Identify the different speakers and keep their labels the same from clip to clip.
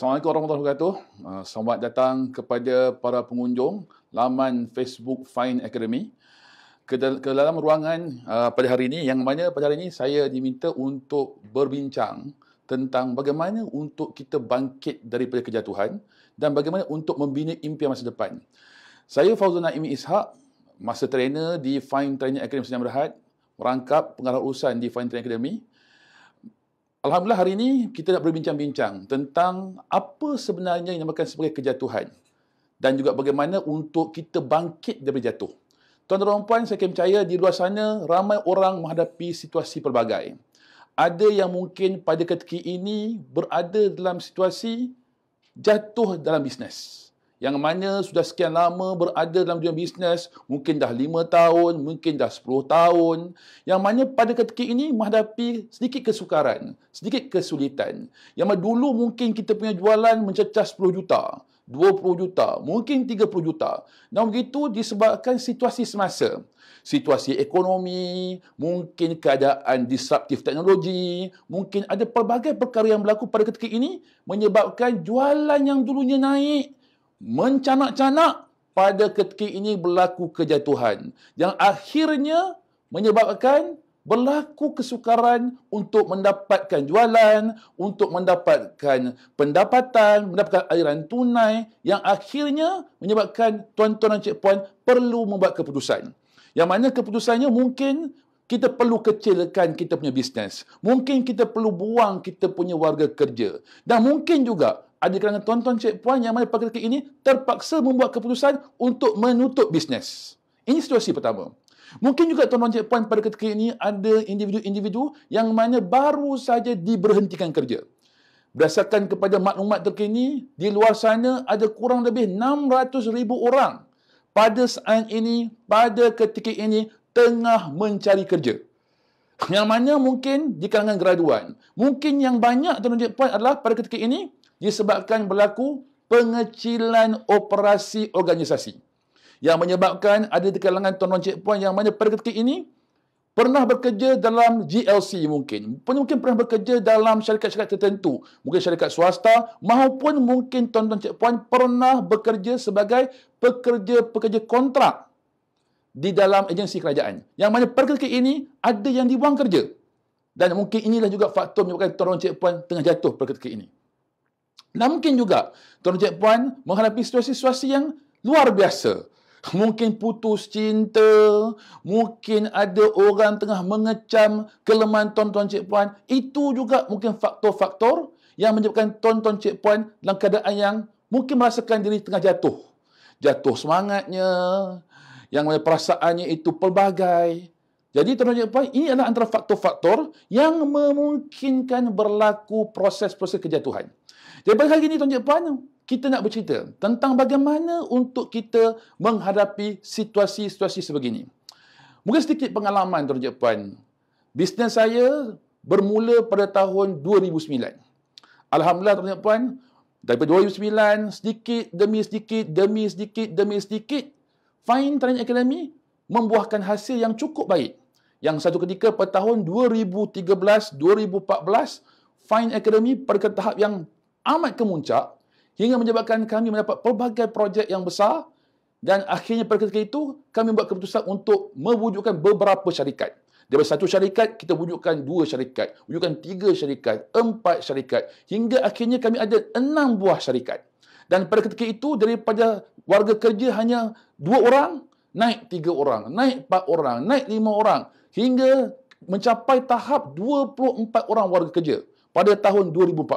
Speaker 1: Assalamualaikum warahmatullahi wabarakatuh. Ah, selamat datang kepada para pengunjung laman Facebook Fine Academy ke dalam ruangan ah, pada hari ini yang mana pada hari ini saya diminta untuk berbincang tentang bagaimana untuk kita bangkit daripada kejatuhan dan bagaimana untuk membina impian masa depan. Saya Fauzul Naimi Ishak, master trainer di Fine Training Academy Sdn Bhd, merangkap pengarah urusan di Fine Training Academy Alhamdulillah hari ini kita nak berbincang-bincang tentang apa sebenarnya yang dinamakan sebagai kejatuhan dan juga bagaimana untuk kita bangkit daripada jatuh. Tuan-tuan dan puan, saya akan percaya di luar sana ramai orang menghadapi situasi pelbagai. Ada yang mungkin pada ketika ini berada dalam situasi jatuh dalam bisnes yang mana sudah sekian lama berada dalam dunia bisnes, mungkin dah 5 tahun, mungkin dah 10 tahun, yang mana pada ketika ini menghadapi sedikit kesukaran, sedikit kesulitan. Yang mana dulu mungkin kita punya jualan mencecah 10 juta, 20 juta, mungkin 30 juta. Namun begitu disebabkan situasi semasa. Situasi ekonomi, mungkin keadaan disruptif teknologi, mungkin ada pelbagai perkara yang berlaku pada ketika ini menyebabkan jualan yang dulunya naik mencanak-canak pada ketika ini berlaku kejatuhan yang akhirnya menyebabkan berlaku kesukaran untuk mendapatkan jualan, untuk mendapatkan pendapatan, mendapatkan aliran tunai yang akhirnya menyebabkan tuan-tuan dan cik-puan perlu membuat keputusan. Yang mana keputusannya mungkin kita perlu kecilkan kita punya bisnes. Mungkin kita perlu buang kita punya warga kerja. Dan mungkin juga ada kalangan tuan-tuan cik puan yang mana pada ketika ini terpaksa membuat keputusan untuk menutup bisnes. Ini situasi pertama. Mungkin juga tuan-tuan cik puan pada ketika ini ada individu-individu yang mana baru saja diberhentikan kerja. Berdasarkan kepada maklumat terkini, di luar sana ada kurang lebih 600 ribu orang pada saat ini, pada ketika ini tengah mencari kerja. Yang mana mungkin di kalangan graduan. Mungkin yang banyak tuan-tuan cik puan adalah pada ketika ini disebabkan berlaku pengecilan operasi organisasi yang menyebabkan ada di kalangan tuan-tuan cikpuan yang mana pada ketika ini pernah bekerja dalam GLC mungkin mungkin pernah bekerja dalam syarikat-syarikat tertentu mungkin syarikat swasta maupun mungkin tuan-tuan cikpuan pernah bekerja sebagai pekerja-pekerja kontrak di dalam agensi kerajaan yang mana pada ketika ini ada yang dibuang kerja dan mungkin inilah juga faktor menyebabkan tuan-tuan cikpuan tengah jatuh pada ketika ini dan mungkin juga Tuan Jack Puan menghadapi situasi-situasi yang luar biasa. Mungkin putus cinta, mungkin ada orang tengah mengecam kelemahan Tuan Tuan Cik Puan. Itu juga mungkin faktor-faktor yang menyebabkan Tuan Tuan Cik Puan dalam keadaan yang mungkin merasakan diri tengah jatuh. Jatuh semangatnya, yang mana perasaannya itu pelbagai. Jadi Tuan Tuan Cik Puan, ini adalah antara faktor-faktor yang memungkinkan berlaku proses-proses kejatuhan. Daripada hari ini Tuan Cik Puan, kita nak bercerita tentang bagaimana untuk kita menghadapi situasi-situasi sebegini. Mungkin sedikit pengalaman Tuan Cik Puan. Bisnes saya bermula pada tahun 2009. Alhamdulillah Tuan Cik Puan, daripada 2009, sedikit demi sedikit, demi sedikit, demi sedikit, Fine Training Academy membuahkan hasil yang cukup baik. Yang satu ketika pada tahun 2013-2014, Fine Academy pada tahap yang amat kemuncak hingga menyebabkan kami mendapat pelbagai projek yang besar dan akhirnya pada ketika itu kami buat keputusan untuk mewujudkan beberapa syarikat. Dari satu syarikat, kita wujudkan dua syarikat, wujudkan tiga syarikat, empat syarikat hingga akhirnya kami ada enam buah syarikat. Dan pada ketika itu, daripada warga kerja hanya dua orang, naik tiga orang, naik empat orang, naik lima orang hingga mencapai tahap 24 orang warga kerja pada tahun 2014.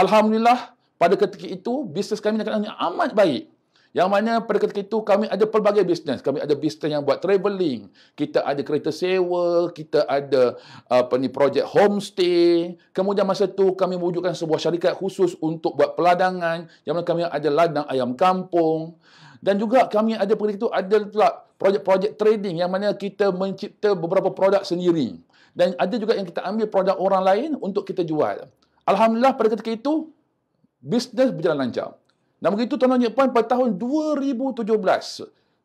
Speaker 1: Alhamdulillah pada ketika itu bisnes kami dengan anak amat baik. Yang mana pada ketika itu kami ada pelbagai bisnes. Kami ada bisnes yang buat travelling, kita ada kereta sewa, kita ada apa ni projek homestay. Kemudian masa itu kami wujudkan sebuah syarikat khusus untuk buat peladangan. Yang mana kami ada ladang ayam kampung dan juga kami ada pada ketika itu ada pula projek-projek trading yang mana kita mencipta beberapa produk sendiri. Dan ada juga yang kita ambil produk orang lain untuk kita jual. Alhamdulillah pada ketika itu bisnes berjalan lancar. Namun begitu tuan-tuan dan pada tahun 2017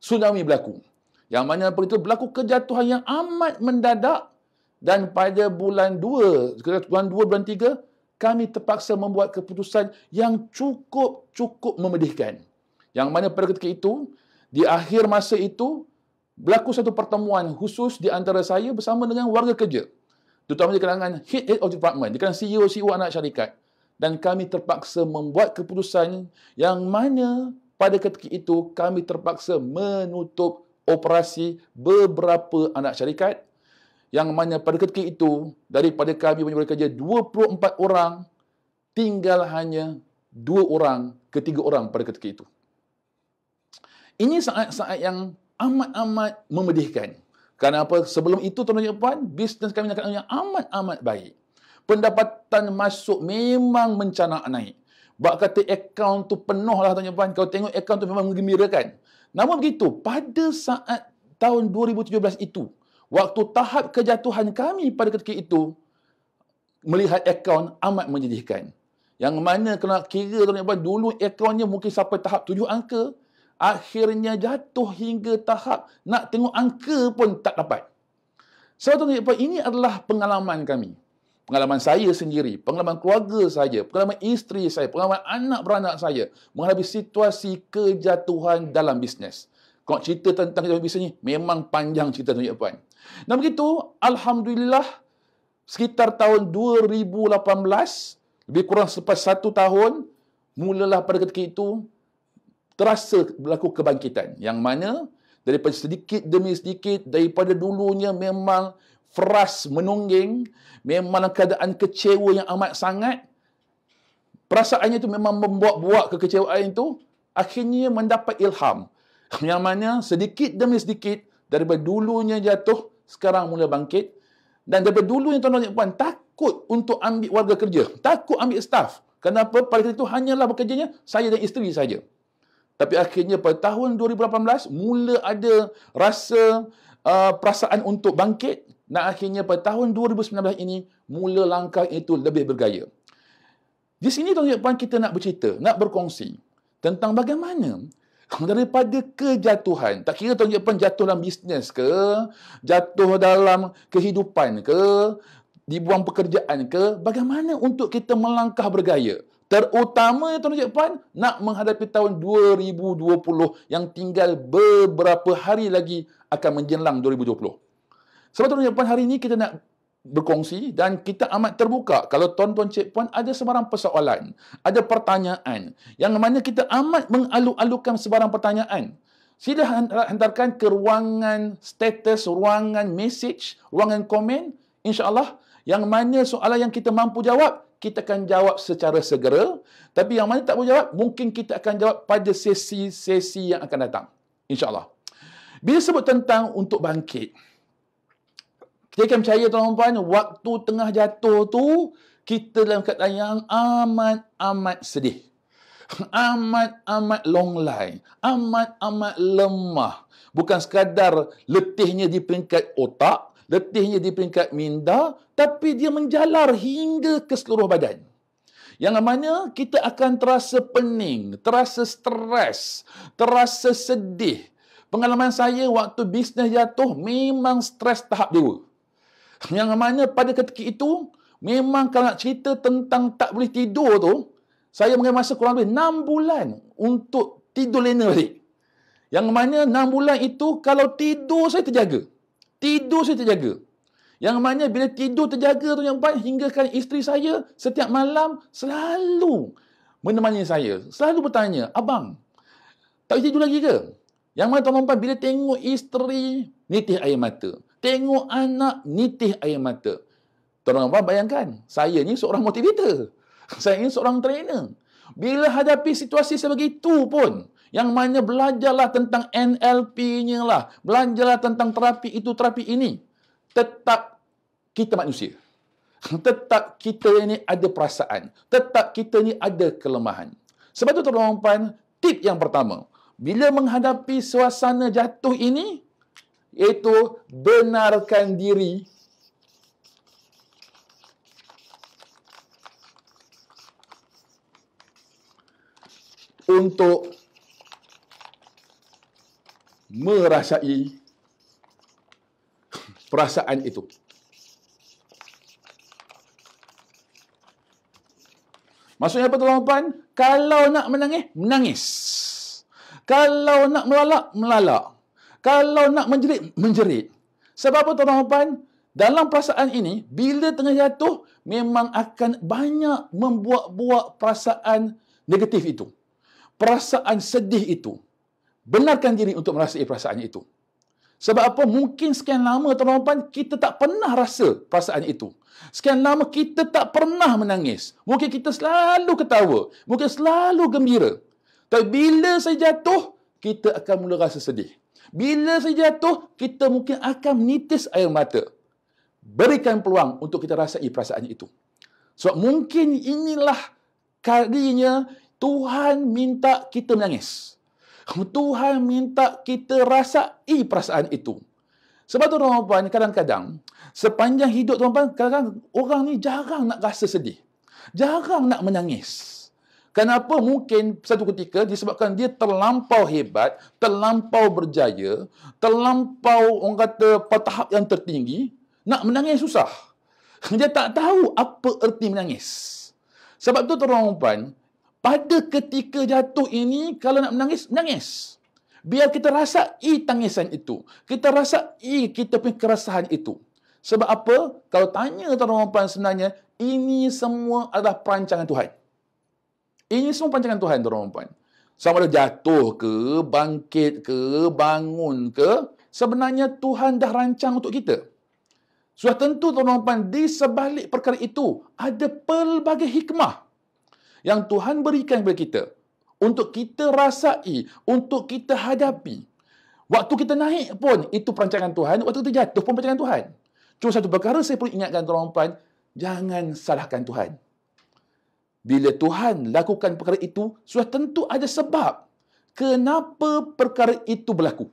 Speaker 1: tsunami berlaku. Yang mana itu berlaku kejatuhan yang amat mendadak dan pada bulan 2, bulan 2, bulan 3 kami terpaksa membuat keputusan yang cukup-cukup memedihkan. Yang mana pada ketika itu di akhir masa itu berlaku satu pertemuan khusus di antara saya bersama dengan warga kerja terutama di kalangan head, head of department, di kalangan CEO-CEO e anak syarikat. Dan kami terpaksa membuat keputusan yang mana pada ketika itu kami terpaksa menutup operasi beberapa anak syarikat yang mana pada ketika itu daripada kami punya kerja 24 orang tinggal hanya 2 orang ke 3 orang pada ketika itu. Ini saat-saat yang amat-amat memedihkan. Kerana apa? Sebelum itu tuan-tuan dan puan, bisnes kami nak yang amat-amat baik. Pendapatan masuk memang mencanak naik. Bak kata akaun tu penuh lah tuan-tuan puan. Kau tengok akaun tu memang menggembirakan. Namun begitu, pada saat tahun 2017 itu, waktu tahap kejatuhan kami pada ketika itu, melihat akaun amat menyedihkan. Yang mana kena kira tuan-tuan puan, dulu akaunnya mungkin sampai tahap tujuh angka, akhirnya jatuh hingga tahap nak tengok angka pun tak dapat. Sebab tu, ini adalah pengalaman kami. Pengalaman saya sendiri, pengalaman keluarga saya, pengalaman isteri saya, pengalaman anak beranak saya menghadapi situasi kejatuhan dalam bisnes. Kalau cerita tentang kejatuhan bisnes ini memang panjang cerita Tuan Puan. Dan begitu, Alhamdulillah, sekitar tahun 2018, lebih kurang selepas satu tahun, mulalah pada ketika itu, terasa berlaku kebangkitan yang mana daripada sedikit demi sedikit daripada dulunya memang fras menungging memang keadaan kecewa yang amat sangat perasaannya itu memang membuat-buat kekecewaan itu akhirnya mendapat ilham yang mana sedikit demi sedikit daripada dulunya jatuh sekarang mula bangkit dan daripada dulunya tuan-tuan dan puan takut untuk ambil warga kerja takut ambil staff kenapa pada itu hanyalah bekerjanya saya dan isteri saja tapi akhirnya pada tahun 2018 mula ada rasa uh, perasaan untuk bangkit dan akhirnya pada tahun 2019 ini mula langkah itu lebih bergaya. Di sini tuan-tuan kita nak bercerita, nak berkongsi tentang bagaimana daripada kejatuhan, tak kira tuan-tuan jatuh dalam bisnes ke, jatuh dalam kehidupan ke, dibuang pekerjaan ke, bagaimana untuk kita melangkah bergaya. Terutamanya tahun depan nak menghadapi tahun 2020 yang tinggal beberapa hari lagi akan menjelang 2020. Sebab tahun depan hari ini kita nak berkongsi dan kita amat terbuka kalau tuan-tuan cik puan ada sebarang persoalan, ada pertanyaan yang mana kita amat mengalu-alukan sebarang pertanyaan. Sila hantarkan ke ruangan status, ruangan message, ruangan komen. insya Allah yang mana soalan yang kita mampu jawab, kita akan jawab secara segera. Tapi yang mana tak boleh jawab, mungkin kita akan jawab pada sesi-sesi yang akan datang. InsyaAllah. Bila sebut tentang untuk bangkit, kita akan percaya tuan-tuan, waktu tengah jatuh tu, kita dalam keadaan yang amat-amat sedih. Amat-amat long line. Amat-amat lemah. Bukan sekadar letihnya di peringkat otak, letihnya di peringkat minda tapi dia menjalar hingga ke seluruh badan. Yang mana kita akan terasa pening, terasa stres, terasa sedih. Pengalaman saya waktu bisnes jatuh memang stres tahap dua. Yang mana pada ketika itu memang kalau nak cerita tentang tak boleh tidur tu, saya mengambil masa kurang lebih 6 bulan untuk tidur lena balik. Yang mana 6 bulan itu kalau tidur saya terjaga. Tidur saya terjaga. Yang mana bila tidur terjaga tu yang baik hinggakan isteri saya setiap malam selalu menemani saya. Selalu bertanya, abang, tak boleh tidur lagi ke? Yang mana tuan-tuan bila tengok isteri nitih air mata. Tengok anak nitih air mata. Tuan-tuan bayangkan, saya ni seorang motivator. Saya ni seorang trainer. Bila hadapi situasi sebegitu pun, yang mana belajarlah tentang NLP-nya lah. Belajarlah tentang terapi itu, terapi ini. Tetap kita manusia. Tetap kita ini ada perasaan. Tetap kita ini ada kelemahan. Sebab itu, Tuan Puan, tip yang pertama. Bila menghadapi suasana jatuh ini, iaitu benarkan diri untuk merasai perasaan itu. Maksudnya apa tuan-tuan? Kalau nak menangis, menangis. Kalau nak melalak, melalak. Kalau nak menjerit, menjerit. Sebab apa tuan-tuan? Dalam perasaan ini, bila tengah jatuh, memang akan banyak membuat-buat perasaan negatif itu. Perasaan sedih itu benarkan diri untuk merasai perasaannya itu. Sebab apa? Mungkin sekian lama tuan-tuan kita tak pernah rasa perasaan itu. Sekian lama kita tak pernah menangis. Mungkin kita selalu ketawa, mungkin selalu gembira. Tapi bila saya jatuh, kita akan mula rasa sedih. Bila saya jatuh, kita mungkin akan menitis air mata. Berikan peluang untuk kita rasai perasaan itu. Sebab mungkin inilah kalinya Tuhan minta kita menangis. Tuhan minta kita rasai perasaan itu. Sebab tu orang tuan kadang-kadang, sepanjang hidup tuan-tuan, kadang-kadang orang ni jarang nak rasa sedih. Jarang nak menangis. Kenapa mungkin satu ketika disebabkan dia terlampau hebat, terlampau berjaya, terlampau orang kata pada tahap yang tertinggi, nak menangis susah. Dia tak tahu apa erti menangis. Sebab tu tuan-tuan, pada ketika jatuh ini kalau nak menangis menangis biar kita rasa i tangisan itu kita rasa i kita punya kerasahan itu sebab apa kalau tanya tuan-tuan puan sebenarnya ini semua adalah perancangan Tuhan ini semua perancangan Tuhan tuan-tuan puan sama ada jatuh ke bangkit ke bangun ke sebenarnya Tuhan dah rancang untuk kita sudah tentu tuan-tuan puan di sebalik perkara itu ada pelbagai hikmah yang Tuhan berikan kepada kita untuk kita rasai, untuk kita hadapi. Waktu kita naik pun itu perancangan Tuhan, waktu kita jatuh pun perancangan Tuhan. Cuma satu perkara saya perlu ingatkan tuan-tuan, jangan salahkan Tuhan. Bila Tuhan lakukan perkara itu, sudah tentu ada sebab kenapa perkara itu berlaku.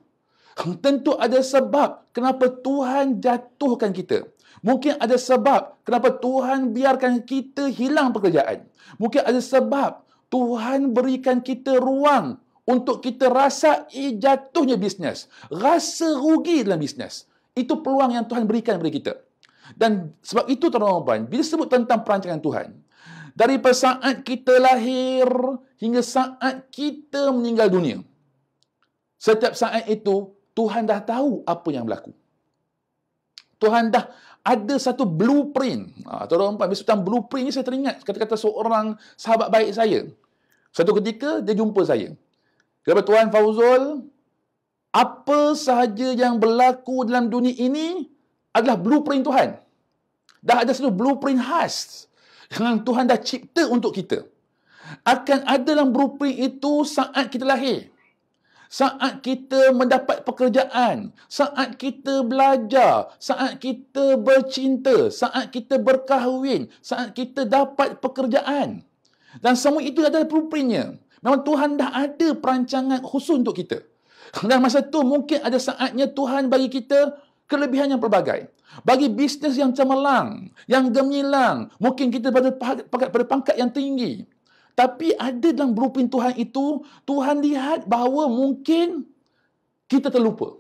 Speaker 1: Tentu ada sebab kenapa Tuhan jatuhkan kita. Mungkin ada sebab kenapa Tuhan biarkan kita hilang pekerjaan. Mungkin ada sebab Tuhan berikan kita ruang untuk kita rasa jatuhnya bisnes. Rasa rugi dalam bisnes. Itu peluang yang Tuhan berikan kepada kita. Dan sebab itu, tuan-tuan, bila sebut tentang perancangan Tuhan, dari saat kita lahir hingga saat kita meninggal dunia, setiap saat itu, Tuhan dah tahu apa yang berlaku. Tuhan dah ada satu blueprint. Ha, tuan-tuan dan bila sebutan blueprint ni saya teringat kata-kata seorang sahabat baik saya. Satu ketika dia jumpa saya. Dia kata, Tuan Fauzul, apa sahaja yang berlaku dalam dunia ini adalah blueprint Tuhan. Dah ada satu blueprint khas yang Tuhan dah cipta untuk kita. Akan ada dalam blueprint itu saat kita lahir saat kita mendapat pekerjaan, saat kita belajar, saat kita bercinta, saat kita berkahwin, saat kita dapat pekerjaan. Dan semua itu adalah blueprintnya. Memang Tuhan dah ada perancangan khusus untuk kita. Dan masa tu mungkin ada saatnya Tuhan bagi kita kelebihan yang pelbagai. Bagi bisnes yang cemerlang, yang gemilang, mungkin kita pada, pada pangkat yang tinggi. Tapi ada dalam blueprint Tuhan itu, Tuhan lihat bahawa mungkin kita terlupa.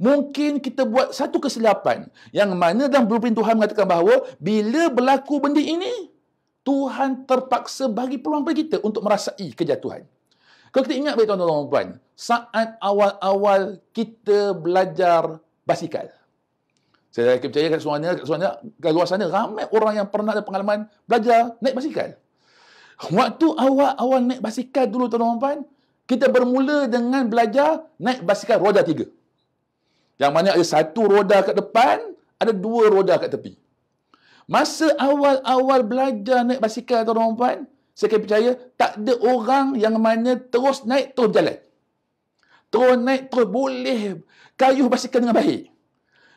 Speaker 1: Mungkin kita buat satu kesilapan yang mana dalam blueprint Tuhan mengatakan bahawa bila berlaku benda ini, Tuhan terpaksa bagi peluang bagi kita untuk merasai kejatuhan. Kalau kita ingat baik tuan-tuan puan, saat awal-awal kita belajar basikal. Saya percaya kat semuanya, kat kat luar sana, ramai orang yang pernah ada pengalaman belajar naik basikal. Waktu awal-awal naik basikal dulu tuan-tuan dan puan, kita bermula dengan belajar naik basikal roda tiga. Yang mana ada satu roda kat depan, ada dua roda kat tepi. Masa awal-awal belajar naik basikal tuan-tuan dan puan, saya akan percaya tak ada orang yang mana terus naik terus jalan. Terus naik terus boleh kayuh basikal dengan baik.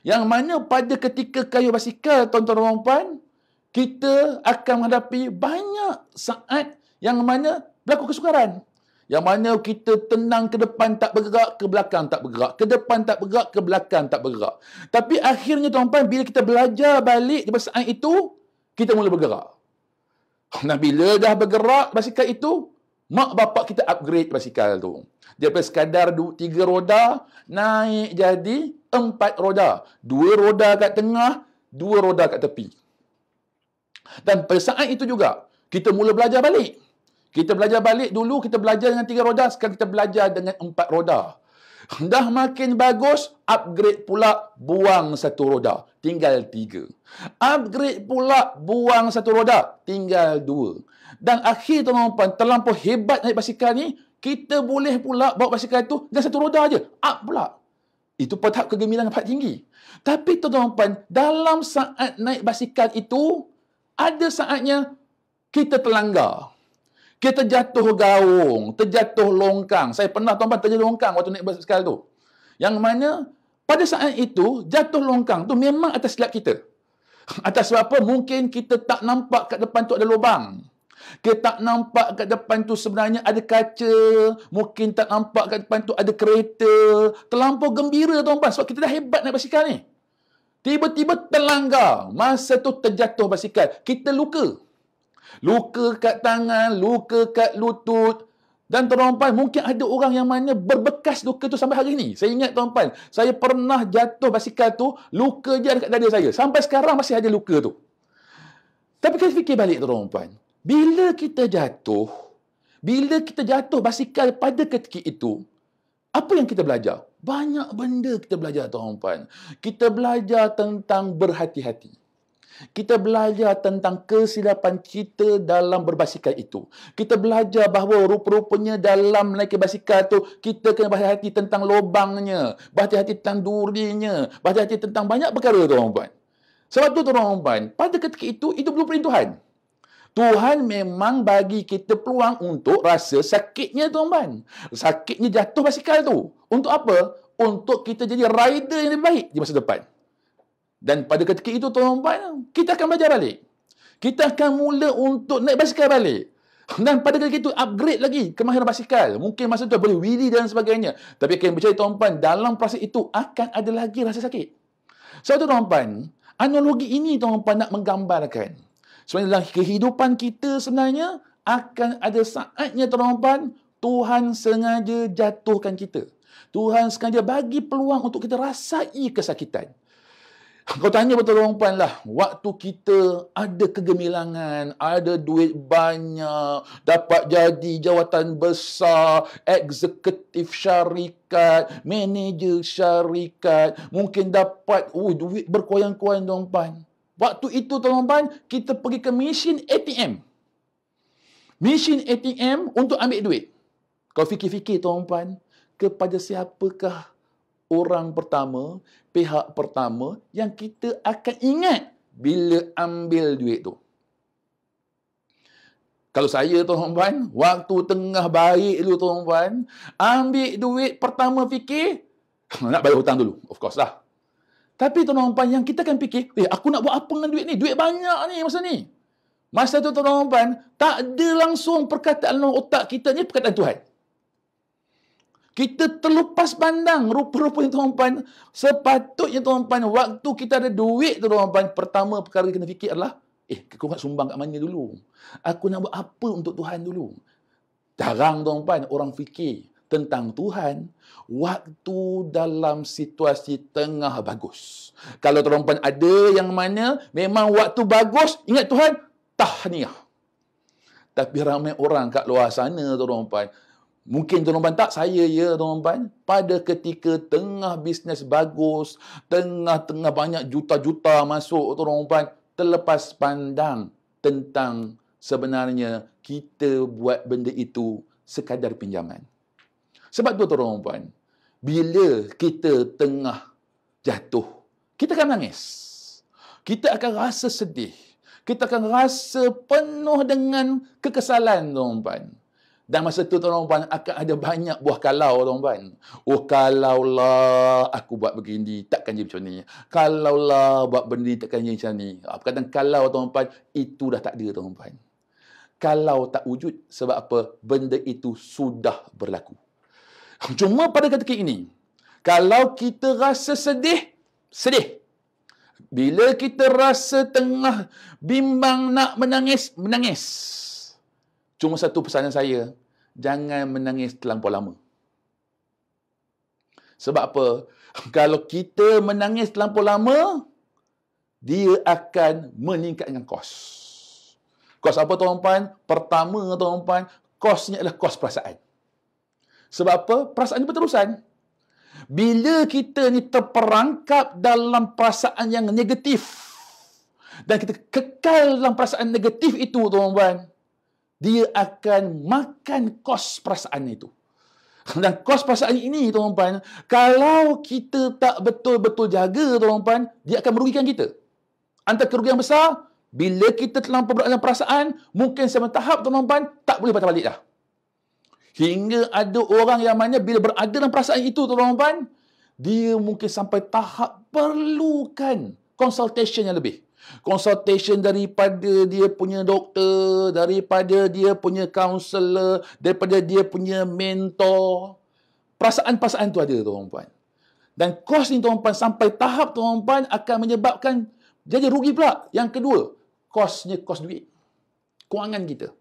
Speaker 1: Yang mana pada ketika kayuh basikal tuan-tuan dan puan, kita akan menghadapi banyak saat yang mana berlaku kesukaran. Yang mana kita tenang ke depan tak bergerak, ke belakang tak bergerak. Ke depan tak bergerak, ke belakang tak bergerak. Tapi akhirnya tuan-tuan, bila kita belajar balik di masa itu, kita mula bergerak. Nah, bila dah bergerak basikal itu, mak bapak kita upgrade basikal tu. Daripada sekadar dua tiga roda, naik jadi empat roda. Dua roda kat tengah, dua roda kat tepi. Dan pada saat itu juga, kita mula belajar balik. Kita belajar balik dulu, kita belajar dengan tiga roda, sekarang kita belajar dengan empat roda. Dah makin bagus, upgrade pula buang satu roda. Tinggal tiga. Upgrade pula buang satu roda. Tinggal dua. Dan akhir tuan-tuan, terlampau hebat naik basikal ni, kita boleh pula bawa basikal tu dengan satu roda aja Up pula. Itu pun tahap kegemilangan yang tinggi. Tapi tuan-tuan, dalam saat naik basikal itu, ada saatnya kita terlanggar. Kita jatuh gaung, terjatuh longkang. Saya pernah tuan-tuan terjatuh longkang waktu naik bas sekali tu. Yang mana pada saat itu, jatuh longkang tu memang atas silap kita. Atas sebab apa? Mungkin kita tak nampak kat depan tu ada lubang. Kita tak nampak kat depan tu sebenarnya ada kaca. Mungkin tak nampak kat depan tu ada kereta. Terlampau gembira tuan-tuan sebab kita dah hebat naik basikal ni. Tiba-tiba terlanggar. Masa tu terjatuh basikal. Kita luka. Luka kat tangan, luka kat lutut. Dan tuan-tuan, mungkin ada orang yang mana berbekas luka tu sampai hari ni. Saya ingat tuan-tuan, saya pernah jatuh basikal tu, luka je kat dada saya. Sampai sekarang masih ada luka tu. Tapi kita fikir balik tuan-tuan, bila kita jatuh, bila kita jatuh basikal pada ketika itu, apa yang kita belajar? Banyak benda kita belajar tuan puan. Kita belajar tentang berhati-hati. Kita belajar tentang kesilapan kita dalam berbasikal itu. Kita belajar bahawa rupa-rupanya dalam naik basikal tu kita kena berhati-hati tentang lubangnya, berhati-hati tentang durinya, berhati-hati tentang banyak perkara tuan puan. Sebab tu tuan puan, pada ketika itu itu belum perintuhan. Tuhan memang bagi kita peluang untuk rasa sakitnya tuan-tuan. Sakitnya jatuh basikal tu. Untuk apa? Untuk kita jadi rider yang lebih baik di masa depan. Dan pada ketika itu tuan-tuan, kita akan belajar balik. Kita akan mula untuk naik basikal balik. Dan pada ketika itu upgrade lagi kemahiran basikal. Mungkin masa tu boleh wheelie dan sebagainya. Tapi kalau bercerita tuan-tuan, dalam proses itu akan ada lagi rasa sakit. Sebab so, tu tuan-tuan, analogi ini tuan-tuan nak menggambarkan. Sebenarnya kehidupan kita sebenarnya akan ada saatnya terompan Tuhan sengaja jatuhkan kita. Tuhan sengaja bagi peluang untuk kita rasai kesakitan. Kau tanya betul orang lah, waktu kita ada kegemilangan, ada duit banyak, dapat jadi jawatan besar, eksekutif syarikat, manager syarikat, mungkin dapat oh, duit berkoyang-koyang orang puan. Waktu itu tuan-tuan, kita pergi ke mesin ATM. Mesin ATM untuk ambil duit. Kau fikir-fikir tuan-tuan, kepada siapakah orang pertama, pihak pertama yang kita akan ingat bila ambil duit tu. Kalau saya tuan-tuan, waktu tengah baik dulu tuan-tuan, ambil duit pertama fikir, nak bayar hutang dulu, of course lah. Tapi tuan-tuan yang kita kan fikir, eh aku nak buat apa dengan duit ni? Duit banyak ni masa ni. Masa tu tuan-tuan tak ada langsung perkataan dalam otak kita ni perkataan Tuhan. Kita terlupas pandang rupa-rupanya tuan-tuan sepatutnya tuan-tuan waktu kita ada duit tuan-tuan pertama perkara kita fikir adalah eh aku nak sumbang kat mana dulu? Aku nak buat apa untuk Tuhan dulu? Jarang tuan-tuan orang fikir tentang Tuhan waktu dalam situasi tengah bagus. Kalau terompen ada yang mana memang waktu bagus ingat Tuhan tahniah. Tapi ramai orang kat luar sana terompen Mungkin tuan-tuan tak, saya ya tuan-tuan. Pada ketika tengah bisnes bagus, tengah-tengah banyak juta-juta masuk tuan-tuan, terlepas pandang tentang sebenarnya kita buat benda itu sekadar pinjaman. Sebab tu tuan puan, bila kita tengah jatuh, kita akan nangis. Kita akan rasa sedih. Kita akan rasa penuh dengan kekesalan tuan puan. Dan masa tu tuan puan akan ada banyak buah kalau tuan puan. Oh kalaulah aku buat begini takkan jadi macam ni. Kalaulah buat benda ni takkan jadi macam ni. Apa ah, kata kalau tuan puan itu dah takdir tuan puan. Kalau tak wujud sebab apa benda itu sudah berlaku. Cuma pada ketika ini, kalau kita rasa sedih, sedih. Bila kita rasa tengah bimbang nak menangis, menangis. Cuma satu pesanan saya, jangan menangis terlalu lama. Sebab apa? Kalau kita menangis terlalu lama, dia akan meningkatkan kos. Kos apa tuan-tuan? Pertama tuan-tuan, kosnya adalah kos perasaan. Sebab apa? Perasaan ni berterusan. Bila kita ni terperangkap dalam perasaan yang negatif dan kita kekal dalam perasaan negatif itu, tuan-tuan, dia akan makan kos perasaan itu. Dan kos perasaan ini, tuan-tuan, kalau kita tak betul-betul jaga, tuan-tuan, dia akan merugikan kita. Antara kerugian besar, bila kita terlampau berada dalam perasaan, mungkin sama tahap, tuan-tuan, tak boleh patah balik dah. Hingga ada orang yang mana bila berada dalam perasaan itu tu, tuan-tuan, dia mungkin sampai tahap perlukan consultation yang lebih. Consultation daripada dia punya doktor, daripada dia punya counselor, daripada dia punya mentor. Perasaan-perasaan tu ada tuan-tuan. Dan kos ni tuan-tuan sampai tahap tuan-tuan akan menyebabkan jadi rugi pula. Yang kedua, kosnya kos duit. Kewangan kita.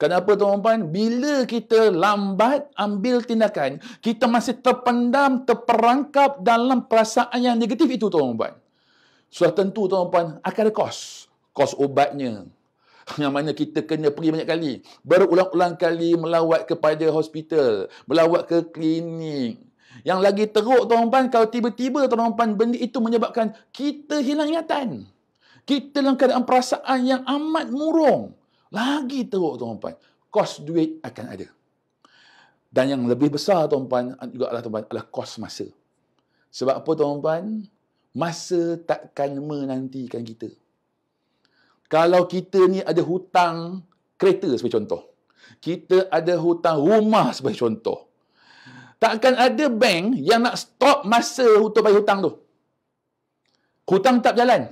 Speaker 1: Kenapa tuan-tuan? Bila kita lambat ambil tindakan, kita masih terpendam, terperangkap dalam perasaan yang negatif itu tuan-tuan. Sudah tentu tuan-tuan, akan ada kos. Kos ubatnya. Yang mana kita kena pergi banyak kali. Berulang-ulang kali melawat kepada hospital. Melawat ke klinik. Yang lagi teruk tuan-tuan, kalau tiba-tiba tuan-tuan, benda itu menyebabkan kita hilang ingatan. Kita dalam keadaan perasaan yang amat murung. Lagi teruk tuan-puan. Kos duit akan ada. Dan yang lebih besar tuan-puan juga adalah tuan-puan adalah kos masa. Sebab apa tuan-puan? Masa takkan menantikan kita. Kalau kita ni ada hutang kereta sebagai contoh. Kita ada hutang rumah sebagai contoh. Takkan ada bank yang nak stop masa untuk bayar hutang tu. Hutang tak jalan.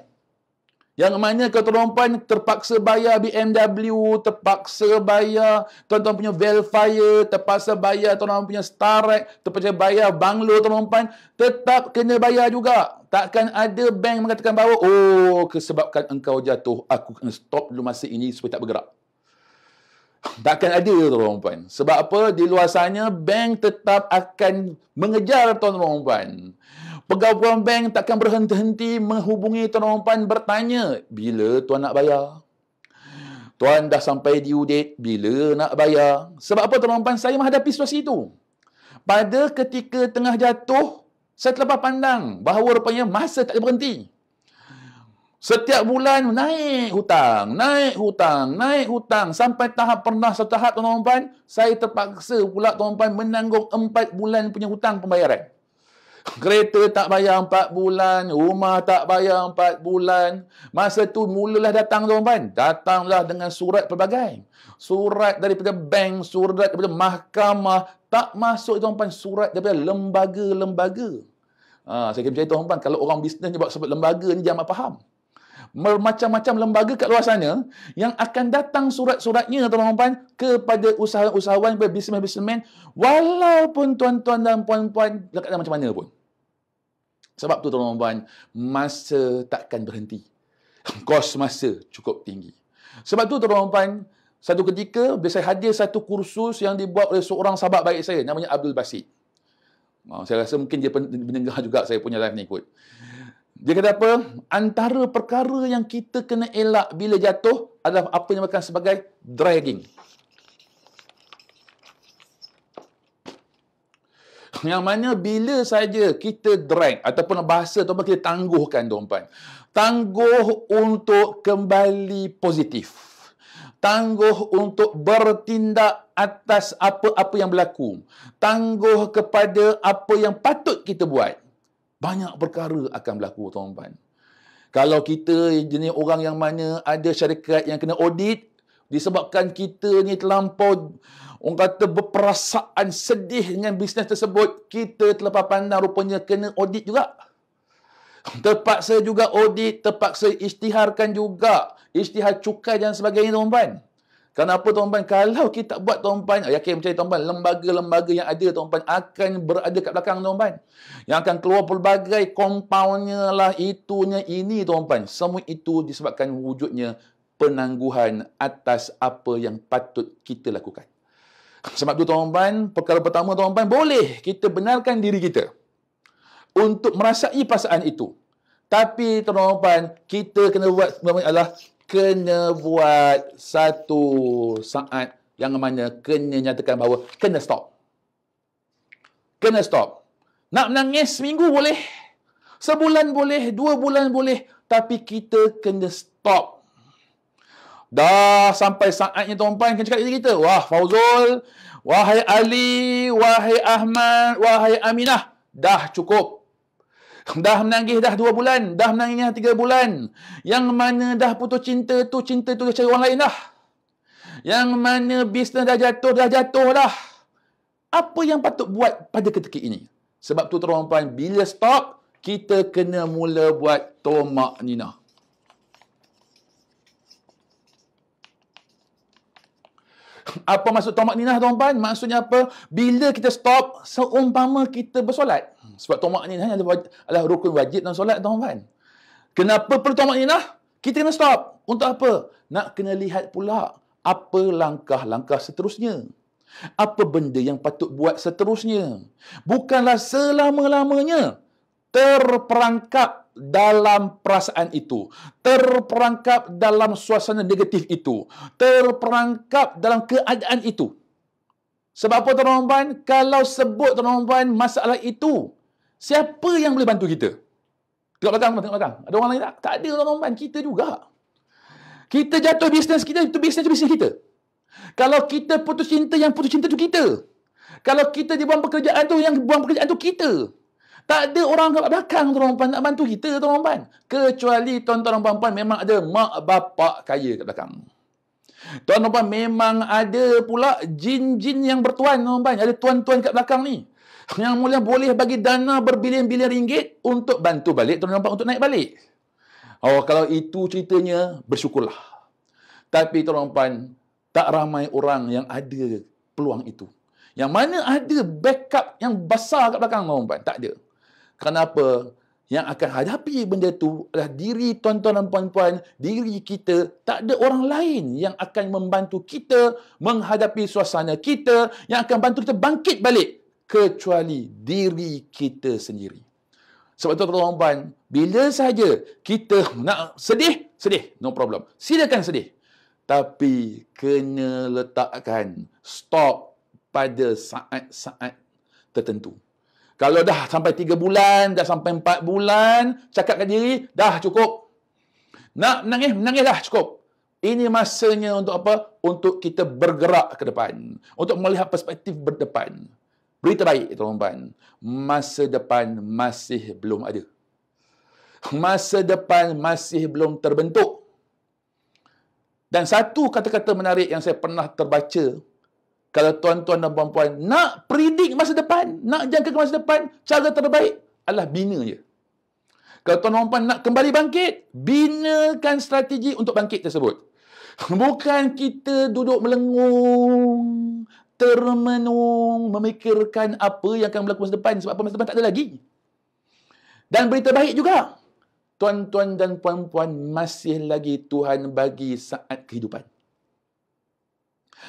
Speaker 1: Yang mana keterompan terpaksa bayar BMW, terpaksa bayar tuan-tuan punya Velfire, terpaksa bayar tuan-tuan punya Starrack, terpaksa bayar banglo terompan, tetap kena bayar juga. Takkan ada bank mengatakan bahawa, oh, kesebabkan engkau jatuh, aku kena stop dulu masa ini supaya tak bergerak. Takkan ada tuan-tuan Sebab apa? Di luasannya, bank tetap akan mengejar tuan-tuan Pegawai bank takkan berhenti-henti menghubungi tuan rompan bertanya bila tuan nak bayar. Tuan dah sampai di date bila nak bayar. Sebab apa tuan rompan saya menghadapi situasi itu? Pada ketika tengah jatuh, saya terlepas pandang bahawa rupanya masa tak berhenti. Setiap bulan naik hutang, naik hutang, naik hutang sampai tahap pernah setahap tuan-tuan saya terpaksa pula tuan-tuan menanggung 4 bulan punya hutang pembayaran. Kereta tak bayar 4 bulan, rumah tak bayar 4 bulan. Masa tu mulalah datang tuan-tuan. Datanglah dengan surat pelbagai. Surat daripada bank, surat daripada mahkamah. Tak masuk tuan-tuan surat daripada lembaga-lembaga. Ha, saya kena percaya tuan kalau orang bisnes ni buat sebut lembaga ni, jangan amat faham. Macam-macam lembaga kat luar sana yang akan datang surat-suratnya tuan-tuan kepada usahawan-usahawan, kepada bisnes-bisnes walaupun tuan-tuan dan puan-puan dekat macam mana pun. Sebab tu tuan-tuan, masa takkan berhenti. Kos masa cukup tinggi. Sebab tu tuan-tuan, satu ketika bila saya hadir satu kursus yang dibuat oleh seorang sahabat baik saya namanya Abdul Basit. Oh, saya rasa mungkin dia mendengar juga saya punya live ni ikut. Dia kata apa? Antara perkara yang kita kena elak bila jatuh adalah apa yang dimakan sebagai dragging. Yang mana bila saja kita drag ataupun bahasa ataupun kita tangguhkan tuan-tuan. Tangguh untuk kembali positif. Tangguh untuk bertindak atas apa-apa yang berlaku. Tangguh kepada apa yang patut kita buat. Banyak perkara akan berlaku tuan-tuan. Kalau kita jenis orang yang mana ada syarikat yang kena audit, disebabkan kita ni terlampau orang kata berperasaan sedih dengan bisnes tersebut kita terlepas pandang rupanya kena audit juga terpaksa juga audit terpaksa istiharkan juga isytihar cukai dan sebagainya tuan-tuan kenapa tuan-tuan kalau kita buat tuan-tuan oh, yakin macam tuan-tuan lembaga-lembaga yang ada tuan-tuan akan berada kat belakang tuan-tuan yang akan keluar pelbagai compoundnya lah itunya ini tuan-tuan semua itu disebabkan wujudnya penangguhan atas apa yang patut kita lakukan. Sebab tu tuan-tuan, perkara pertama tuan-tuan, boleh kita benarkan diri kita untuk merasai perasaan itu. Tapi tuan-tuan, kita kena buat adalah kena buat satu saat yang namanya kena nyatakan bahawa kena stop. Kena stop. Nak menangis seminggu boleh. Sebulan boleh, dua bulan boleh. Tapi kita kena stop Dah sampai saatnya tuan-puan kan cakap kita. Wah, Fauzul. Wahai Ali. Wahai Ahmad. Wahai Aminah. Dah cukup. Dah menangis dah dua bulan. Dah menangis dah tiga bulan. Yang mana dah putus cinta tu, cinta tu dah cari orang lain dah. Yang mana bisnes dah jatuh, dah jatuh dah. Apa yang patut buat pada ketika ini? Sebab tu tuan-puan, bila stop, kita kena mula buat tomak ninah. apa maksud tomak ninah tuan-puan? Maksudnya apa? Bila kita stop seumpama kita bersolat. Hmm, sebab tomak ninah adalah, adalah rukun wajib dalam solat tuan-puan. Kenapa perlu tomak ninah? Kita kena stop. Untuk apa? Nak kena lihat pula apa langkah-langkah seterusnya. Apa benda yang patut buat seterusnya. Bukanlah selama-lamanya terperangkap dalam perasaan itu, terperangkap dalam suasana negatif itu, terperangkap dalam keadaan itu. Sebab apa tuan-tuan, kalau sebut tuan-tuan masalah itu, siapa yang boleh bantu kita? Tengok belakang, tengok belakang. Ada orang lain tak? Tak ada tuan-tuan, kita juga. Kita jatuh bisnes kita, itu bisnes itu bisnes kita. Kalau kita putus cinta, yang putus cinta itu kita. Kalau kita dibuang pekerjaan tu, yang buang pekerjaan tu kita. Tak ada orang kat belakang tuan puan nak bantu kita tuan puan. Kecuali tuan-tuan dan puan memang ada mak bapak kaya kat belakang. Tuan puan memang ada pula jin-jin yang bertuan tuan puan. Ada tuan-tuan kat belakang ni. Yang mulia boleh bagi dana berbilion-bilion ringgit untuk bantu balik tuan puan untuk naik balik. Oh kalau itu ceritanya bersyukurlah. Tapi tuan puan tak ramai orang yang ada peluang itu. Yang mana ada backup yang besar kat belakang tuan puan? Tak ada. Kerana apa? Yang akan hadapi benda tu adalah diri tuan-tuan dan puan-puan, diri kita, tak ada orang lain yang akan membantu kita menghadapi suasana kita, yang akan bantu kita bangkit balik kecuali diri kita sendiri. Sebab tu tuan-tuan dan puan, bila saja kita nak sedih, sedih, no problem. Silakan sedih. Tapi kena letakkan stop pada saat-saat tertentu. Kalau dah sampai 3 bulan, dah sampai 4 bulan, cakap ke diri, dah cukup. Nak menangis, menangis dah cukup. Ini masanya untuk apa? Untuk kita bergerak ke depan. Untuk melihat perspektif berdepan. Berita baik, tuan-tuan. Masa depan masih belum ada. Masa depan masih belum terbentuk. Dan satu kata-kata menarik yang saya pernah terbaca kalau tuan-tuan dan puan-puan nak predict masa depan, nak jangka ke masa depan, cara terbaik adalah bina je. Kalau tuan-tuan dan puan nak kembali bangkit, binakan strategi untuk bangkit tersebut. Bukan kita duduk melengung, termenung, memikirkan apa yang akan berlaku masa depan sebab apa masa depan tak ada lagi. Dan berita baik juga, tuan-tuan dan puan-puan masih lagi Tuhan bagi saat kehidupan.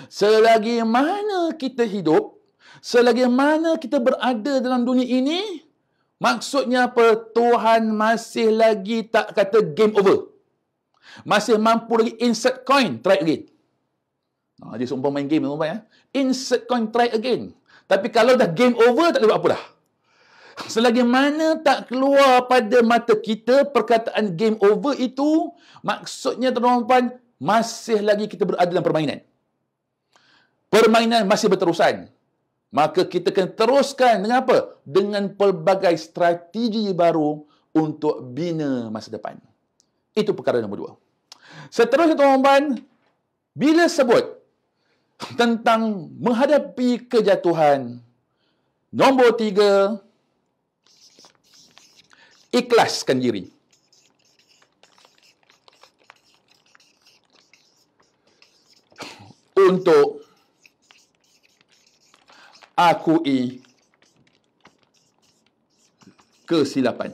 Speaker 1: Selagi mana kita hidup, selagi mana kita berada dalam dunia ini, maksudnya apa? Tuhan masih lagi tak kata game over. Masih mampu lagi insert coin, try again. Ha, jadi seumpama main game, seumpama ya. Insert coin, try again. Tapi kalau dah game over, tak boleh buat apa dah. Selagi mana tak keluar pada mata kita perkataan game over itu, maksudnya tuan-tuan, masih lagi kita berada dalam permainan permainan masih berterusan. Maka kita kena teruskan dengan apa? Dengan pelbagai strategi baru untuk bina masa depan. Itu perkara nombor dua. Seterusnya, tuan-tuan, bila sebut tentang menghadapi kejatuhan, nombor tiga, ikhlaskan diri. Untuk akui e. kesilapan.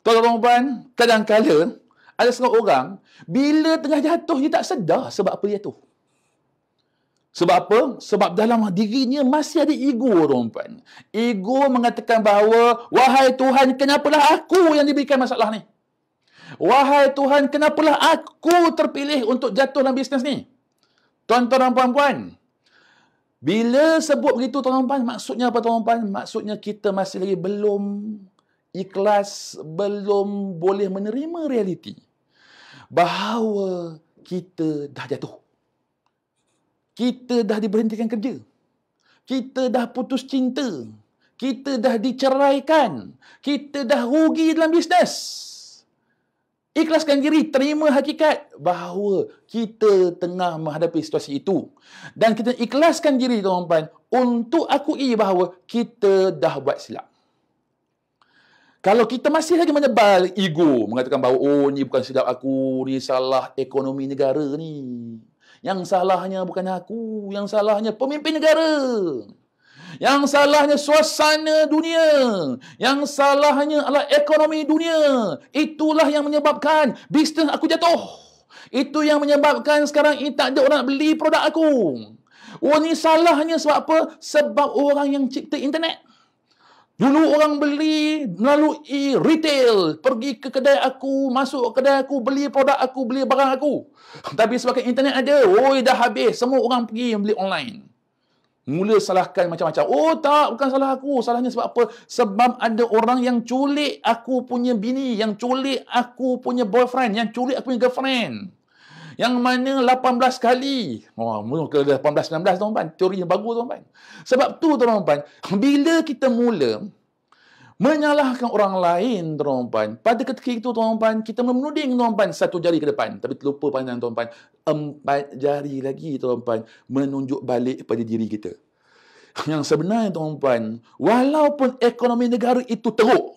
Speaker 1: Tuan-tuan, kadangkala ada setengah orang bila tengah jatuh dia tak sedar sebab apa dia tu. Sebab apa? Sebab dalam dirinya masih ada ego tuan-tuan. Ego mengatakan bahawa wahai Tuhan kenapalah aku yang diberikan masalah ni? Wahai Tuhan kenapalah aku terpilih untuk jatuh dalam bisnes ni? Tuan-tuan dan puan-puan, bila sebut begitu tuan-tuan, maksudnya apa tuan-tuan? Maksudnya kita masih lagi belum ikhlas, belum boleh menerima realiti. Bahawa kita dah jatuh. Kita dah diberhentikan kerja. Kita dah putus cinta. Kita dah diceraikan. Kita dah rugi dalam bisnes. Ikhlaskan diri, terima hakikat bahawa kita tengah menghadapi situasi itu. Dan kita ikhlaskan diri, tuan-tuan, untuk akui bahawa kita dah buat silap. Kalau kita masih lagi menyebal ego, mengatakan bahawa, oh, ni bukan silap aku, ni salah ekonomi negara ni. Yang salahnya bukan aku, yang salahnya pemimpin negara. Yang salahnya suasana dunia. Yang salahnya adalah ekonomi dunia. Itulah yang menyebabkan bisnes aku jatuh. Itu yang menyebabkan sekarang ini tak ada orang nak beli produk aku. Oh ni salahnya sebab apa? Sebab orang yang cipta internet. Dulu orang beli melalui retail. Pergi ke kedai aku, masuk ke kedai aku, beli produk aku, beli barang aku. Tapi sebab internet ada, oi dah habis. Semua orang pergi yang beli online mula salahkan macam-macam. Oh tak, bukan salah aku. Salahnya sebab apa? Sebab ada orang yang culik aku punya bini, yang culik aku punya boyfriend, yang culik aku punya girlfriend. Yang mana 18 kali. Oh, mula ke 18-19 tuan-puan. Teori yang bagus tuan-puan. Sebab tu tuan-puan, bila kita mula, menyalahkan orang lain tuan-puan pada ketika itu tuan-puan kita menuding tuan-puan satu jari ke depan tapi terlupa pandang tuan-puan empat jari lagi tuan-puan menunjuk balik pada diri kita yang sebenarnya tuan-puan walaupun ekonomi negara itu teruk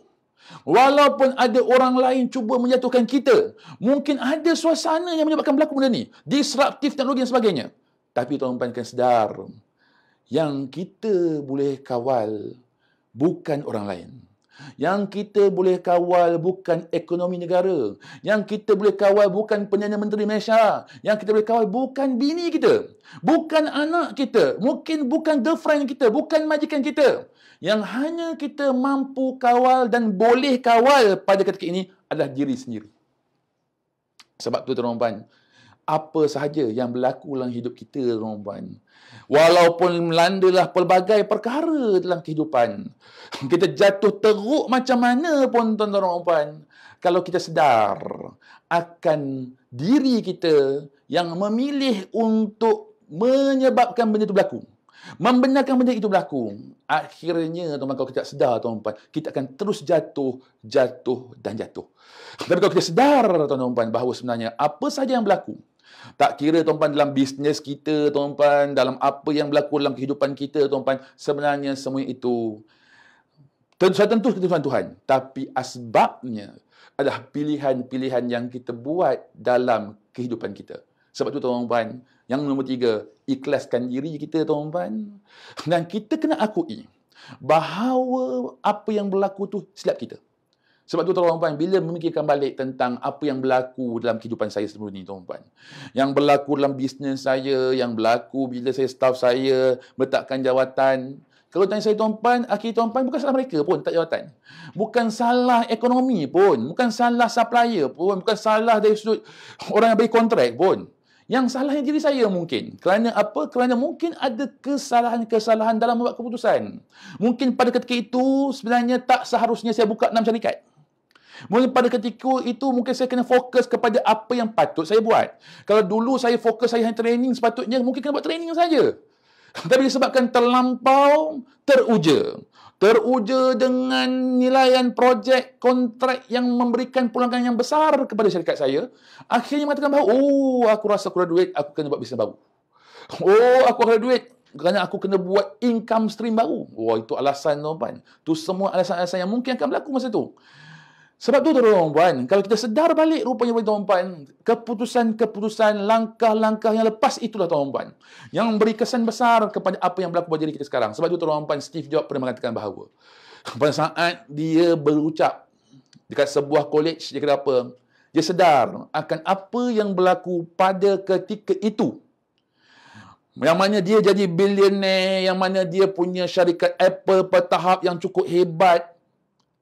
Speaker 1: Walaupun ada orang lain cuba menjatuhkan kita, mungkin ada suasana yang menyebabkan berlaku benda ni, disruptif teknologi dan sebagainya. Tapi tuan-tuan kan sedar yang kita boleh kawal bukan orang lain. Yang kita boleh kawal bukan ekonomi negara. Yang kita boleh kawal bukan penyanyi Menteri Malaysia. Yang kita boleh kawal bukan bini kita. Bukan anak kita. Mungkin bukan girlfriend kita. Bukan majikan kita. Yang hanya kita mampu kawal dan boleh kawal pada ketika ini adalah diri sendiri. Sebab tu tuan-tuan, apa sahaja yang berlaku dalam hidup kita tuan-tuan, walaupun melandalah pelbagai perkara dalam kehidupan kita jatuh teruk macam mana pun tuan-tuan dan puan kalau kita sedar akan diri kita yang memilih untuk menyebabkan benda itu berlaku membenarkan benda itu berlaku akhirnya tuan-tuan kalau kita sedar tuan-tuan kita akan terus jatuh jatuh dan jatuh tapi kalau kita sedar tuan-tuan bahawa sebenarnya apa saja yang berlaku tak kira tuan-puan dalam bisnes kita, tuan-puan, dalam apa yang berlaku dalam kehidupan kita, tuan-puan, sebenarnya semua itu tentu saja tentu ketentuan Tuhan. Tapi asbabnya adalah pilihan-pilihan yang kita buat dalam kehidupan kita. Sebab tu tuan-puan, yang nombor tiga, ikhlaskan diri kita tuan-puan. Dan kita kena akui bahawa apa yang berlaku tu silap kita. Sebab tu tuan-tuan, bila memikirkan balik tentang apa yang berlaku dalam kehidupan saya sebelum ni tuan-tuan. Yang berlaku dalam bisnes saya, yang berlaku bila saya staff saya meletakkan jawatan. Kalau tanya saya tuan-tuan, akhirnya tuan-tuan bukan salah mereka pun tak jawatan. Bukan salah ekonomi pun, bukan salah supplier pun, bukan salah dari sudut orang yang bagi kontrak pun. Yang salahnya diri saya mungkin. Kerana apa? Kerana mungkin ada kesalahan-kesalahan dalam membuat keputusan. Mungkin pada ketika itu sebenarnya tak seharusnya saya buka enam syarikat. Mungkin pada ketika itu mungkin saya kena fokus kepada apa yang patut saya buat. Kalau dulu saya fokus saya hanya training sepatutnya mungkin kena buat training saja. Tapi disebabkan terlampau teruja. Teruja dengan nilaian projek kontrak yang memberikan pulangan yang besar kepada syarikat saya. Akhirnya mengatakan bahawa, oh aku rasa aku ada duit, aku kena buat bisnes baru. Oh aku ada duit, kerana aku kena buat income stream baru. Wah, itu alasan tuan-tuan. Itu semua alasan-alasan yang mungkin akan berlaku masa itu. Sebab tu tuan-tuan puan, kalau kita sedar balik rupanya tuan-tuan puan, keputusan-keputusan, langkah-langkah yang lepas itulah tuan-tuan puan. Yang memberi kesan besar kepada apa yang berlaku pada diri kita sekarang. Sebab tu tuan-tuan puan, Steve Jobs pernah mengatakan bahawa pada saat dia berucap dekat sebuah college, dia kata apa? Dia sedar akan apa yang berlaku pada ketika itu. Yang mana dia jadi billionaire, yang mana dia punya syarikat Apple pertahap yang cukup hebat,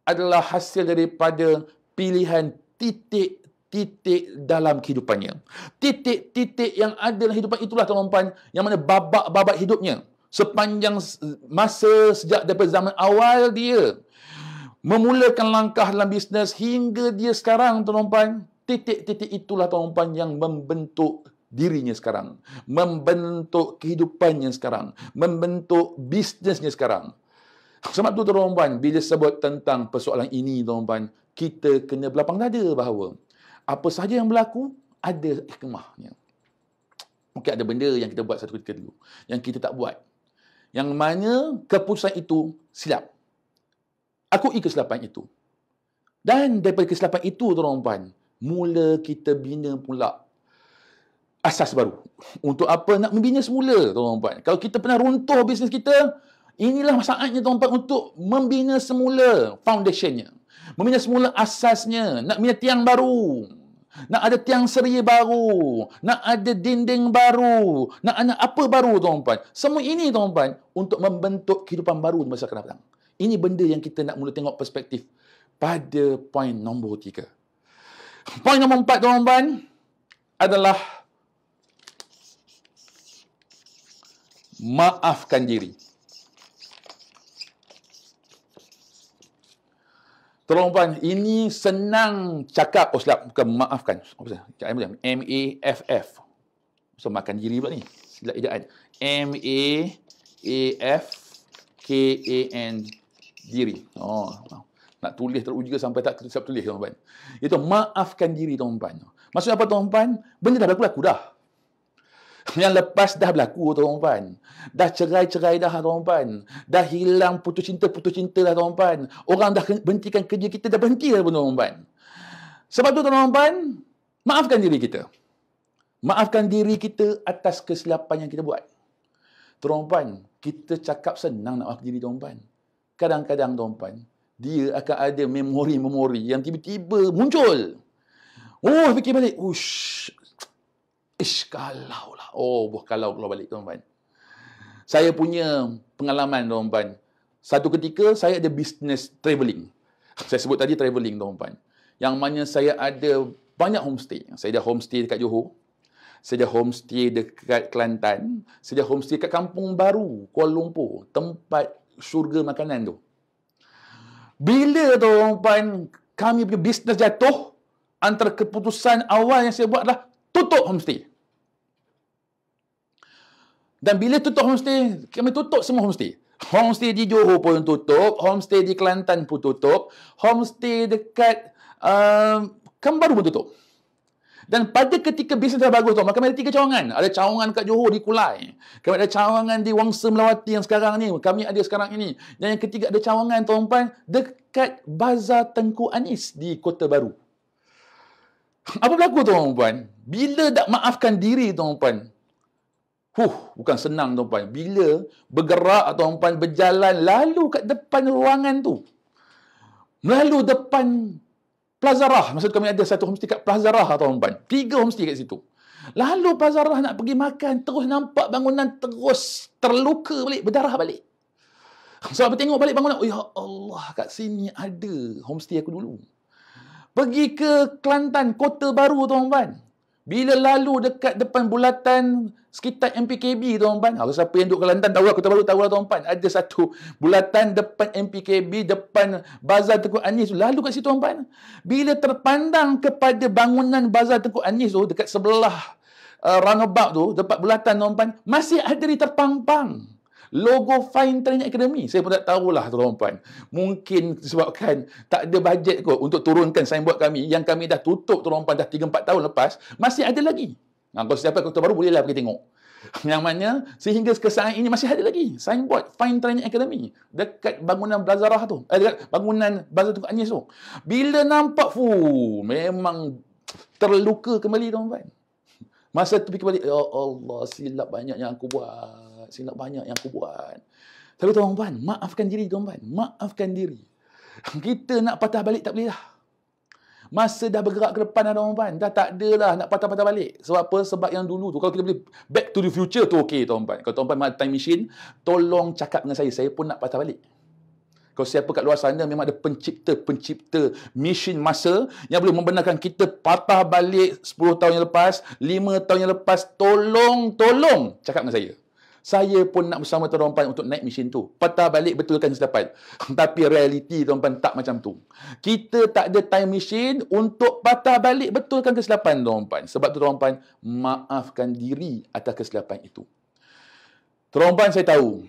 Speaker 1: adalah hasil daripada pilihan titik-titik dalam kehidupannya. Titik-titik yang ada dalam kehidupan itulah tuan-tuan yang mana babak-babak hidupnya sepanjang masa sejak daripada zaman awal dia memulakan langkah dalam bisnes hingga dia sekarang tuan-tuan titik-titik itulah tuan-tuan yang membentuk dirinya sekarang membentuk kehidupannya sekarang membentuk bisnesnya sekarang sebab tu tuan-tuan, bila sebut tentang persoalan ini tuan-tuan, kita kena berlapang dada bahawa apa sahaja yang berlaku, ada hikmahnya. Mungkin ada benda yang kita buat satu ketika dulu, yang kita tak buat. Yang mana keputusan itu silap. Aku ikut kesilapan itu. Dan daripada kesilapan itu tuan-tuan, mula kita bina pula asas baru. Untuk apa nak membina semula tuan-tuan? Kalau kita pernah runtuh bisnes kita, inilah saatnya tuan-tuan untuk membina semula foundationnya. Membina semula asasnya. Nak punya tiang baru. Nak ada tiang seri baru. Nak ada dinding baru. Nak ada apa baru tuan-tuan. Semua ini tuan-tuan untuk membentuk kehidupan baru di masa akan datang. Ini benda yang kita nak mula tengok perspektif pada poin nombor tiga. Poin nombor empat tuan-tuan adalah maafkan diri. Tolong puan, ini senang cakap. Oh, silap. Bukan maafkan. Apa saya? Cakap M-A-F-F. So, makan diri pula ni. Silap ejaan. M-A-A-F-K-A-N. Diri. Oh, nak tulis teruji sampai tak siap tulis, tuan-tuan. Itu maafkan diri, tuan-tuan. Maksudnya apa, tuan-tuan? Benda dah berlaku dah yang lepas dah berlaku tuan-tuan dah cerai-cerai dah tuan-tuan dah hilang putus cinta-putus cinta dah tuan-tuan orang dah berhentikan kerja kita dah berhenti dah tuan-tuan sebab tu tuan-tuan maafkan diri kita maafkan diri kita atas kesilapan yang kita buat tuan-tuan kita cakap senang nak maafkan diri tuan-tuan kadang-kadang tuan-tuan dia akan ada memori-memori yang tiba-tiba muncul. Oh, fikir balik. Ush, Ish, kalau lah. Oh, buah kalau keluar balik, tuan-tuan. Saya punya pengalaman, tuan-tuan. Satu ketika, saya ada bisnes travelling. Saya sebut tadi travelling, tuan-tuan. Yang mana saya ada banyak homestay. Saya ada homestay dekat Johor. Saya ada homestay dekat Kelantan. Saya ada homestay dekat Kampung Baru, Kuala Lumpur. Tempat syurga makanan tu. Bila tuan-tuan, kami punya bisnes jatuh, antara keputusan awal yang saya buat adalah tutup homestay. Dan bila tutup homestay, kami tutup semua homestay. Homestay di Johor pun tutup, homestay di Kelantan pun tutup, homestay dekat uh, um, Kembaru pun tutup. Dan pada ketika bisnes dah bagus tu, maka ada tiga cawangan. Ada cawangan kat Johor di Kulai. Kami ada cawangan di Wangsa Melawati yang sekarang ni. Kami ada sekarang ini. Dan yang ketiga ada cawangan, tuan-tuan, dekat Bazar Tengku Anis di Kota Baru. Apa berlaku tuan-tuan? Bila tak maafkan diri tuan-tuan? Huh, bukan senang tuan-tuan. Bila bergerak tuan-tuan berjalan lalu kat depan ruangan tu. Melalu depan plaza rah. Maksud kami ada satu homestay kat plaza rah, tuan-tuan. Tiga homestay kat situ. Lalu plaza rah nak pergi makan. Terus nampak bangunan terus terluka balik. Berdarah balik. Sebab so, tengok balik bangunan. Oh Ya Allah, kat sini ada homestay aku dulu. Pergi ke Kelantan, kota baru tuan-tuan. Bila lalu dekat depan bulatan sekitar MPKB tuan-tuan. Kalau siapa yang duduk Kelantan tahu lah, kota baru tahu lah tuan-tuan. Ada satu bulatan depan MPKB, depan Bazar Tengku Anis. Lalu kat situ tuan-tuan. Bila terpandang kepada bangunan Bazar Tengku Anis tu, oh, dekat sebelah uh, roundabout tu, dekat bulatan tuan-tuan, masih ada di terpampang logo Fine Training Academy. Saya pun tak tahulah tuan-tuan. Mungkin sebabkan tak ada bajet kot untuk turunkan signboard kami yang kami dah tutup tuan-tuan dah 3-4 tahun lepas, masih ada lagi. Nah, ha, kalau siapa kota baru bolehlah pergi tengok. Yang mana sehingga ke saat ini masih ada lagi signboard Fine Training Academy dekat bangunan Blazarah tu. Eh, dekat bangunan Bazar Tukang Anis tu. Bila nampak, fu memang terluka kembali tuan-tuan. Masa tu fikir balik, Ya Allah, silap banyak yang aku buat buat, silap banyak yang aku buat. Tapi tuan puan, maafkan diri tuan puan, maafkan diri. Kita nak patah balik tak boleh lah. Masa dah bergerak ke depan tuan puan, dah tak adalah nak patah-patah balik. Sebab apa? Sebab yang dulu tu kalau kita boleh back to the future tu okey tuan puan. Kalau tuan puan ada time machine, tolong cakap dengan saya, saya pun nak patah balik. Kalau siapa kat luar sana memang ada pencipta-pencipta mesin masa yang boleh membenarkan kita patah balik 10 tahun yang lepas, 5 tahun yang lepas, tolong, tolong cakap dengan saya saya pun nak bersama tuan-tuan untuk naik mesin tu. Patah balik betulkan sedapat. Tapi realiti tuan-tuan tak macam tu. Kita tak ada time machine untuk patah balik betulkan kesilapan tuan-tuan. Sebab tu tuan-tuan maafkan diri atas kesilapan itu. Tuan-tuan saya tahu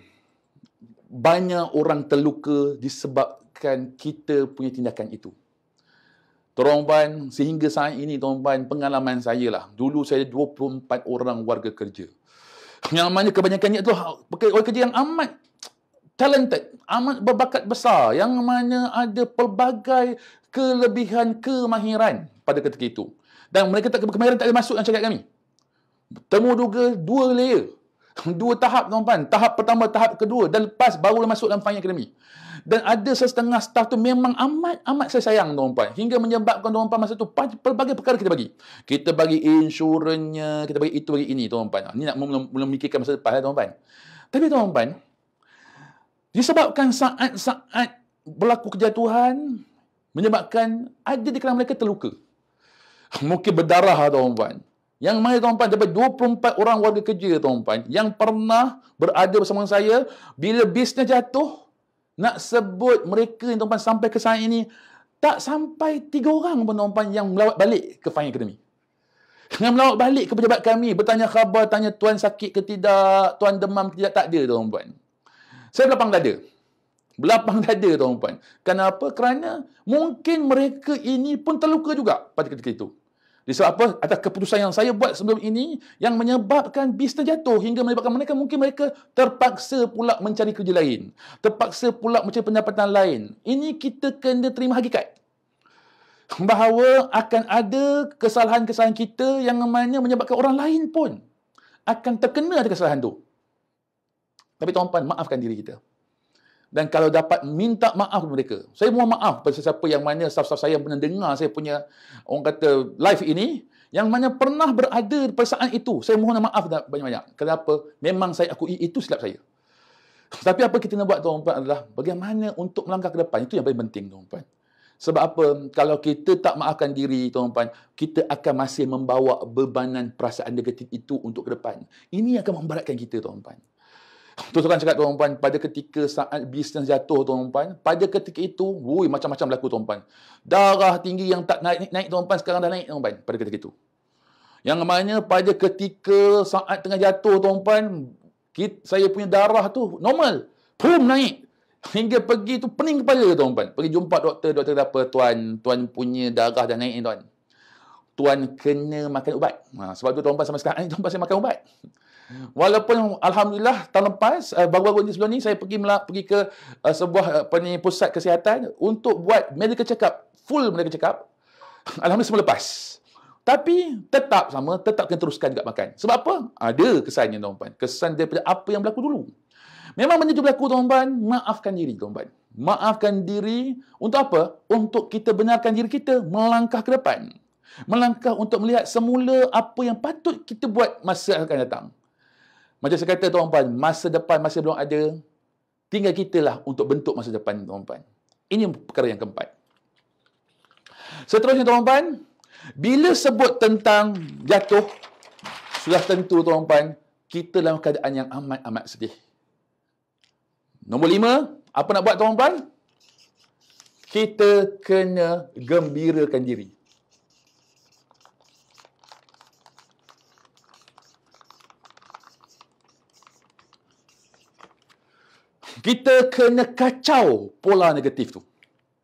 Speaker 1: banyak orang terluka disebabkan kita punya tindakan itu. Tuan-tuan, sehingga saat ini, tuan-tuan, pengalaman saya lah. Dulu saya ada 24 orang warga kerja yang mana kebanyakannya itu ha, orang kerja yang amat talented, amat berbakat besar, yang mana ada pelbagai kelebihan kemahiran pada ketika itu. Dan mereka tak kemahiran tak ada masuk dalam syarikat kami. Temu duga dua layer. Dua tahap tuan-tuan. Tahap pertama, tahap kedua. Dan lepas baru masuk dalam Fine Academy. Dan ada setengah staff tu memang amat-amat saya sayang tuan puan. Hingga menyebabkan tuan puan masa tu pelbagai perkara kita bagi. Kita bagi insurannya, kita bagi itu bagi ini tuan puan. Ni nak memikirkan masa depan lah eh, tuan puan. Tapi tuan puan, disebabkan saat-saat berlaku kejatuhan, menyebabkan ada di kalangan mereka terluka. Mungkin berdarah lah tuan puan. Yang mana tuan puan, daripada 24 orang warga kerja tuan puan, yang pernah berada bersama saya, bila bisnya jatuh, nak sebut mereka yang tuan-tuan sampai ke saat ini tak sampai tiga orang pun tuan-tuan yang melawat balik ke Fine Academy yang melawat balik ke pejabat kami bertanya khabar tanya tuan sakit ke tidak tuan demam ke tidak tak ada tuan-tuan saya belapang dada belapang dada tuan-tuan kenapa? kerana mungkin mereka ini pun terluka juga pada ketika itu sebab apa? Atas keputusan yang saya buat sebelum ini yang menyebabkan bisnes jatuh hingga menyebabkan mereka mungkin mereka terpaksa pula mencari kerja lain. Terpaksa pula mencari pendapatan lain. Ini kita kena terima hakikat. Bahawa akan ada kesalahan-kesalahan kita yang mana menyebabkan orang lain pun akan terkena ada kesalahan tu. Tapi tuan-puan, maafkan diri kita dan kalau dapat minta maaf kepada mereka. Saya mohon maaf kepada sesiapa yang mana staff-staff saya yang pernah dengar saya punya orang kata live ini yang mana pernah berada perasaan itu. Saya mohon maaf banyak-banyak. Kenapa? Memang saya akui itu silap saya. Tapi apa kita nak buat tuan-tuan adalah bagaimana untuk melangkah ke depan. Itu yang paling penting tuan-tuan. Sebab apa? Kalau kita tak maafkan diri tuan-tuan, kita akan masih membawa bebanan perasaan negatif itu untuk ke depan. Ini akan memberatkan kita tuan-tuan. Tuan-tuan kan cakap tuan-tuan pada ketika saat bisnes jatuh tuan-tuan pada ketika itu wui macam-macam berlaku tuan-tuan darah tinggi yang tak naik naik, naik tuan-tuan sekarang dah naik tuan-tuan pada ketika itu yang namanya pada ketika saat tengah jatuh tuan-tuan saya punya darah tu normal pum naik hingga pergi tu pening kepala tuan-tuan pergi jumpa doktor doktor kata apa tuan tuan punya darah dah naik ni tuan tuan kena makan ubat ha, sebab tu tuan-tuan sampai sekarang ni tuan-tuan saya makan ubat Walaupun alhamdulillah tahun lepas uh, baru-baru ni sebelum ni saya pergi melak pergi ke uh, sebuah eh, apa ni pusat kesihatan untuk buat medical check up, full medical check up. Alhamdulillah semua lepas. Tapi tetap sama, tetap kena teruskan juga makan. Sebab apa? Ada kesannya tuan-tuan. Kesan daripada apa yang berlaku dulu. Memang benda tu berlaku tuan-tuan, maafkan diri tuan-tuan. Maafkan diri untuk apa? Untuk kita benarkan diri kita melangkah ke depan. Melangkah untuk melihat semula apa yang patut kita buat masa akan datang. Macam saya kata tuan puan, masa depan masih belum ada. Tinggal kita lah untuk bentuk masa depan tuan puan. Ini perkara yang keempat. Seterusnya tuan puan, bila sebut tentang jatuh, sudah tentu tuan puan, kita dalam keadaan yang amat-amat sedih. Nombor lima, apa nak buat tuan puan? Kita kena gembirakan diri. kita kena kacau pola negatif tu.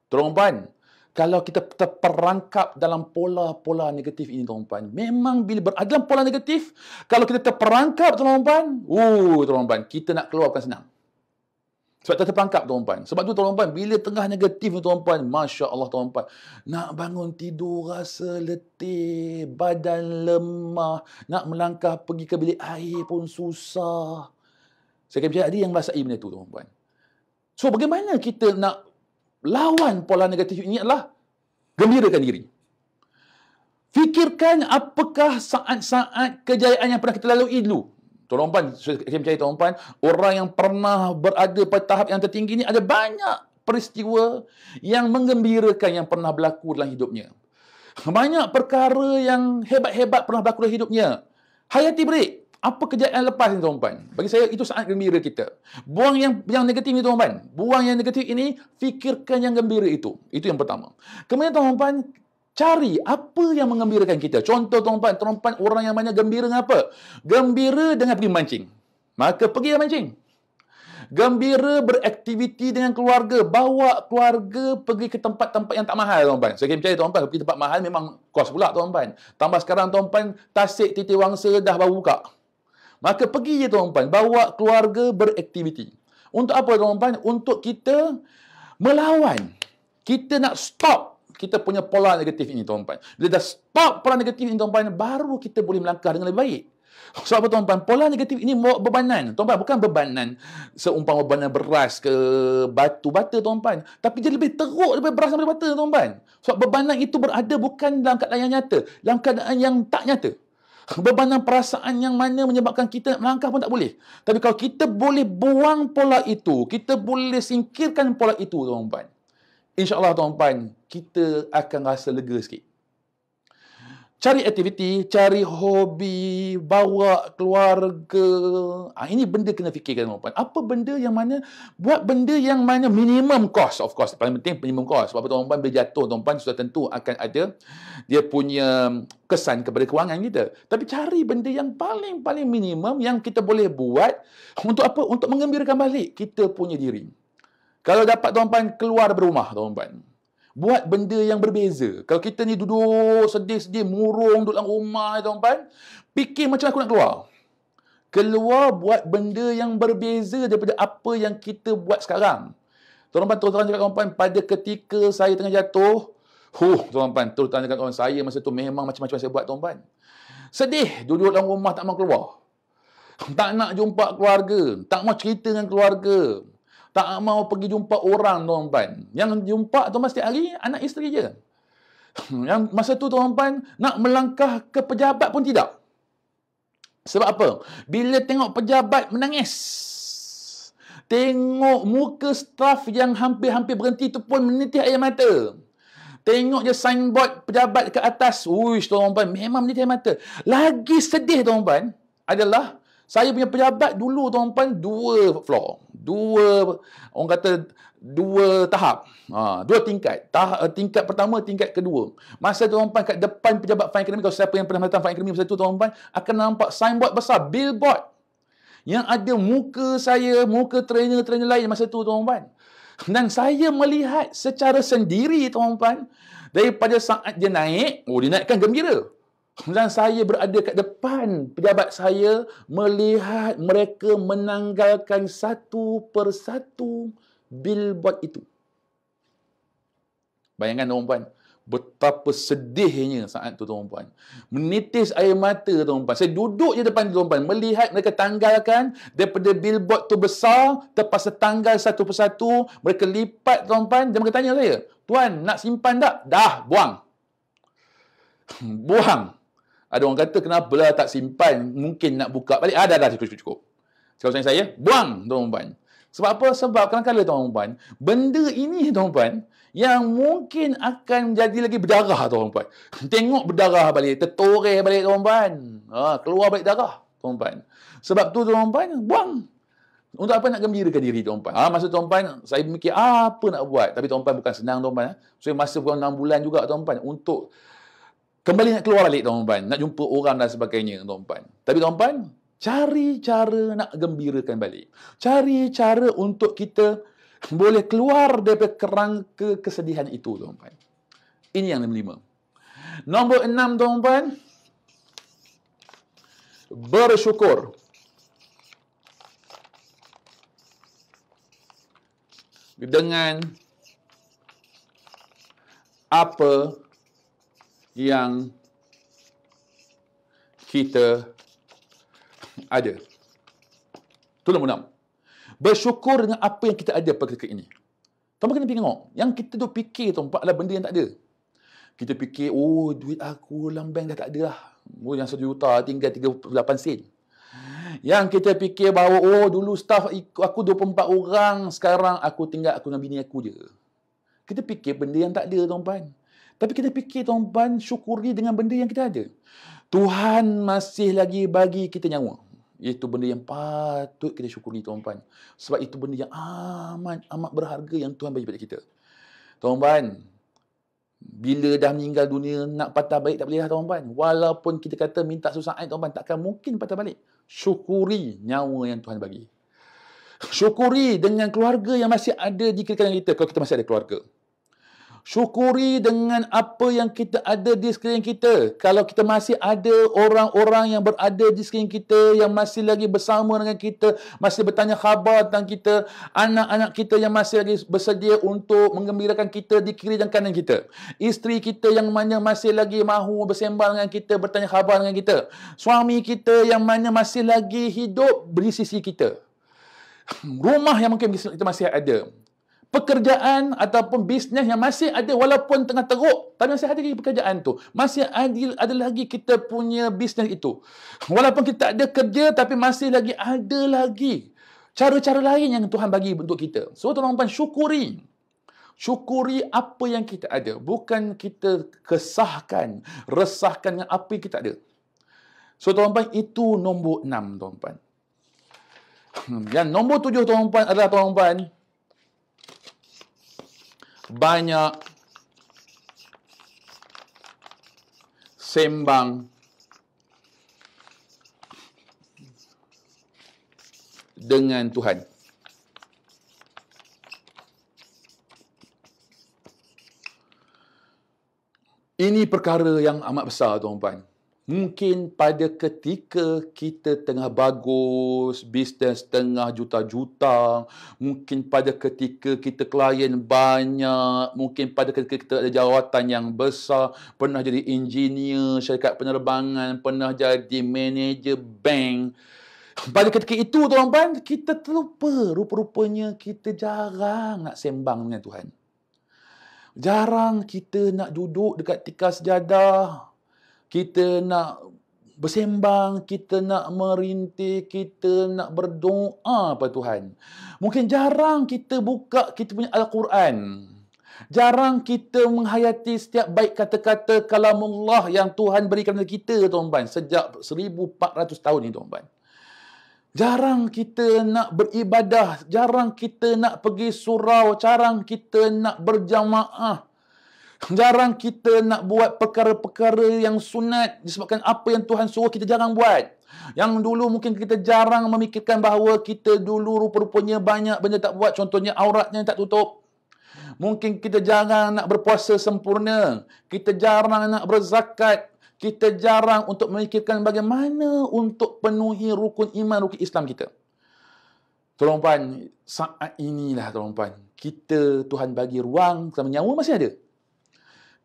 Speaker 1: Tuan-tuan, kalau kita terperangkap dalam pola-pola negatif ini, tuan-tuan, memang bila berada dalam pola negatif, kalau kita terperangkap, tuan-tuan, uh, tuan-tuan, kita nak keluar bukan senang. Sebab tak terperangkap, tuan-tuan. Sebab tu, tuan-tuan, bila tengah negatif, tuan-tuan, Masya Allah, tuan-tuan, nak bangun tidur rasa letih, badan lemah, nak melangkah pergi ke bilik air pun susah. Saya akan bercakap tadi yang merasai benda itu, tuan-tuan. So, bagaimana kita nak lawan pola negatif ini adalah gembirakan diri. Fikirkan apakah saat-saat kejayaan yang pernah kita lalui dulu. Tuan Rompan, saya percaya Tuan Rompan, orang yang pernah berada pada tahap yang tertinggi ini ada banyak peristiwa yang mengembirakan yang pernah berlaku dalam hidupnya. Banyak perkara yang hebat-hebat pernah berlaku dalam hidupnya. Hayati break apa kejadian lepas ni tuan-tuan? Bagi saya itu sangat gembira kita. Buang yang yang negatif ni tuan-tuan. Buang yang negatif ini, fikirkan yang gembira itu. Itu yang pertama. Kemudian tuan-tuan, cari apa yang mengembirakan kita. Contoh tuan-tuan, tuan-tuan orang yang banyak gembira dengan apa? Gembira dengan pergi mancing. Maka pergi mancing. Gembira beraktiviti dengan keluarga. Bawa keluarga pergi ke tempat-tempat yang tak mahal, tuan-tuan. Saya kena percaya, tuan-tuan. Pergi tempat mahal memang kos pula, tuan-tuan. Tambah sekarang, tuan-tuan, tasik titik wangsa dah baru buka. Maka pergi je tuan-tuan, bawa keluarga beraktiviti. Untuk apa tuan-tuan? Untuk kita melawan. Kita nak stop kita punya pola negatif ini tuan-tuan. Bila dah stop pola negatif ini tuan-tuan, baru kita boleh melangkah dengan lebih baik. Sebab apa tuan-tuan? Pola negatif ini membawa bebanan. Tuan-tuan, bukan bebanan seumpama bebanan beras ke batu bata tuan-tuan. Tapi dia lebih teruk daripada beras daripada batu, tuan-tuan. Sebab bebanan itu berada bukan dalam keadaan yang nyata. Dalam keadaan yang tak nyata. Bebanan perasaan yang mana menyebabkan kita nak melangkah pun tak boleh. Tapi kalau kita boleh buang pola itu, kita boleh singkirkan pola itu, tuan-tuan. InsyaAllah, tuan-tuan, kita akan rasa lega sikit cari aktiviti, cari hobi, bawa keluarga. Ha, ini benda kena fikirkan puan. Apa benda yang mana buat benda yang mana minimum cost of course. Paling penting minimum cost. Sebab tuan puan bila jatuh tuan puan sudah tentu akan ada dia punya kesan kepada kewangan kita. Tapi cari benda yang paling-paling minimum yang kita boleh buat untuk apa? Untuk mengembirakan balik kita punya diri. Kalau dapat tuan puan keluar berumah tuan puan buat benda yang berbeza. Kalau kita ni duduk sedih-sedih, murung duduk dalam rumah, tuan-tuan, fikir macam aku nak keluar. Keluar buat benda yang berbeza daripada apa yang kita buat sekarang. Tuan-tuan, tuan-tuan cakap kawan-kawan, pada ketika saya tengah jatuh, huh, tuan-tuan, tuan-tuan cakap kawan saya masa tu memang macam-macam saya buat, tuan-tuan. Sedih duduk dalam rumah tak mahu keluar. Tak nak jumpa keluarga, tak mahu cerita dengan keluarga, tak mau pergi jumpa orang tuan-tuan. Yang jumpa tuan-tuan setiap hari, anak isteri je. Yang masa tu tuan-tuan, nak melangkah ke pejabat pun tidak. Sebab apa? Bila tengok pejabat menangis. Tengok muka staff yang hampir-hampir berhenti tu pun menitih air mata. Tengok je signboard pejabat ke atas. Uish, tuan-tuan, memang menitih air mata. Lagi sedih, tuan-tuan, adalah saya punya pejabat dulu tuan-tuan dua floor. Dua orang kata dua tahap. Ha, dua tingkat. Tah, eh, tingkat pertama, tingkat kedua. Masa tuan-tuan kat depan pejabat Fine Academy, kalau siapa yang pernah datang Fine Academy masa tu tuan-tuan akan nampak signboard besar, billboard yang ada muka saya, muka trainer-trainer lain masa tu tuan-tuan. Dan saya melihat secara sendiri tuan-tuan daripada saat dia naik, oh dia naikkan gembira dan saya berada kat depan pejabat saya melihat mereka menanggalkan satu persatu billboard itu. Bayangkan tuan puan, betapa sedihnya saat tu tuan puan. Menitis air mata tuan puan. Saya duduk je depan tuan puan melihat mereka tanggalkan daripada billboard tu besar terpaksa tanggal satu persatu, mereka lipat tuan puan dan mereka tanya saya, "Tuan nak simpan tak?" "Dah, buang." buang. Ada orang kata kenapa kenapalah tak simpan mungkin nak buka balik. Ada ah, dah, dah cukup cukup. Kalau saya saya buang tuan puan. Sebab apa? Sebab kadang-kadang tuan puan, benda ini tuan puan yang mungkin akan menjadi lagi berdarah tuan puan. Tengok berdarah balik, tertoreh balik tuan puan. Ha, keluar balik darah tuan puan. Sebab tu tuan puan buang. Untuk apa nak gembirakan diri tuan puan? Ah ha, masa tuan puan saya mikir ah, apa nak buat tapi tuan puan bukan senang tuan puan. Ha? So masa bukan 6 bulan juga tuan puan untuk Kembali nak keluar balik tuan-tuan, nak jumpa orang dan sebagainya tuan-tuan. Tapi tuan-tuan, cari cara nak gembirakan balik. Cari cara untuk kita boleh keluar daripada kerangka kesedihan itu tuan-tuan. Ini yang lima. Nombor enam tuan-tuan, bersyukur. Dengan apa yang kita ada. Itu nombor Bersyukur dengan apa yang kita ada pada ketika ini. Tuan kena pergi tengok. Yang kita tu fikir tu, adalah benda yang tak ada. Kita fikir, oh duit aku dalam bank dah tak ada lah. Oh, yang 1 juta tinggal tiga puluh 38 sen. Yang kita fikir bahawa, oh dulu staff aku empat orang, sekarang aku tinggal aku dengan bini aku je. Kita fikir benda yang tak ada, tuan-tuan. Tapi kita fikir tuan-tuan syukuri dengan benda yang kita ada. Tuhan masih lagi bagi kita nyawa. Itu benda yang patut kita syukuri tuan-tuan. Sebab itu benda yang amat amat berharga yang Tuhan bagi pada kita. Tuan-tuan, bila dah meninggal dunia nak patah balik tak boleh lah tuan-tuan. Walaupun kita kata minta susah air eh, tuan-tuan takkan mungkin patah balik. Syukuri nyawa yang Tuhan bagi. Syukuri dengan keluarga yang masih ada di kita kalau kita masih ada keluarga. Syukuri dengan apa yang kita ada di sekeliling kita. Kalau kita masih ada orang-orang yang berada di sekeliling kita, yang masih lagi bersama dengan kita, masih bertanya khabar tentang kita, anak-anak kita yang masih lagi bersedia untuk mengembirakan kita di kiri dan kanan kita. Isteri kita yang mana masih lagi mahu bersembang dengan kita, bertanya khabar dengan kita. Suami kita yang mana masih lagi hidup di sisi kita. Rumah yang mungkin kita masih ada pekerjaan ataupun bisnes yang masih ada walaupun tengah teruk tapi masih ada lagi pekerjaan tu masih ada, ada lagi kita punya bisnes itu walaupun kita ada kerja tapi masih lagi ada lagi cara-cara lain yang Tuhan bagi untuk kita so tuan-tuan syukuri Syukuri apa yang kita ada. Bukan kita kesahkan, resahkan dengan apa yang kita ada. So, tuan-tuan, itu nombor enam, tuan-tuan. Hmm, yang nombor tujuh, tuan-tuan, adalah tuan-tuan, banyak sembang dengan Tuhan. Ini perkara yang amat besar tuan-tuan. Mungkin pada ketika kita tengah bagus, bisnes tengah juta-juta, mungkin pada ketika kita klien banyak, mungkin pada ketika kita ada jawatan yang besar, pernah jadi engineer syarikat penerbangan, pernah jadi manager bank. Pada ketika itu, tuan-tuan, kita terlupa. Rupa-rupanya kita jarang nak sembang dengan Tuhan. Jarang kita nak duduk dekat tikar sejadah, kita nak bersembang, kita nak merintih, kita nak berdoa pada Tuhan. Mungkin jarang kita buka kita punya Al-Quran. Jarang kita menghayati setiap baik kata-kata kalamullah yang Tuhan berikan kepada kita, tuan-tuan, sejak 1400 tahun ini, tuan-tuan. Jarang kita nak beribadah, jarang kita nak pergi surau, jarang kita nak berjamaah. Jarang kita nak buat perkara-perkara yang sunat disebabkan apa yang Tuhan suruh kita jarang buat. Yang dulu mungkin kita jarang memikirkan bahawa kita dulu rupa-rupanya banyak benda tak buat. Contohnya auratnya yang tak tutup. Mungkin kita jarang nak berpuasa sempurna. Kita jarang nak berzakat. Kita jarang untuk memikirkan bagaimana untuk penuhi rukun iman, rukun Islam kita. Tuan-tuan, saat inilah tuan-tuan. Kita Tuhan bagi ruang selama nyawa masih ada.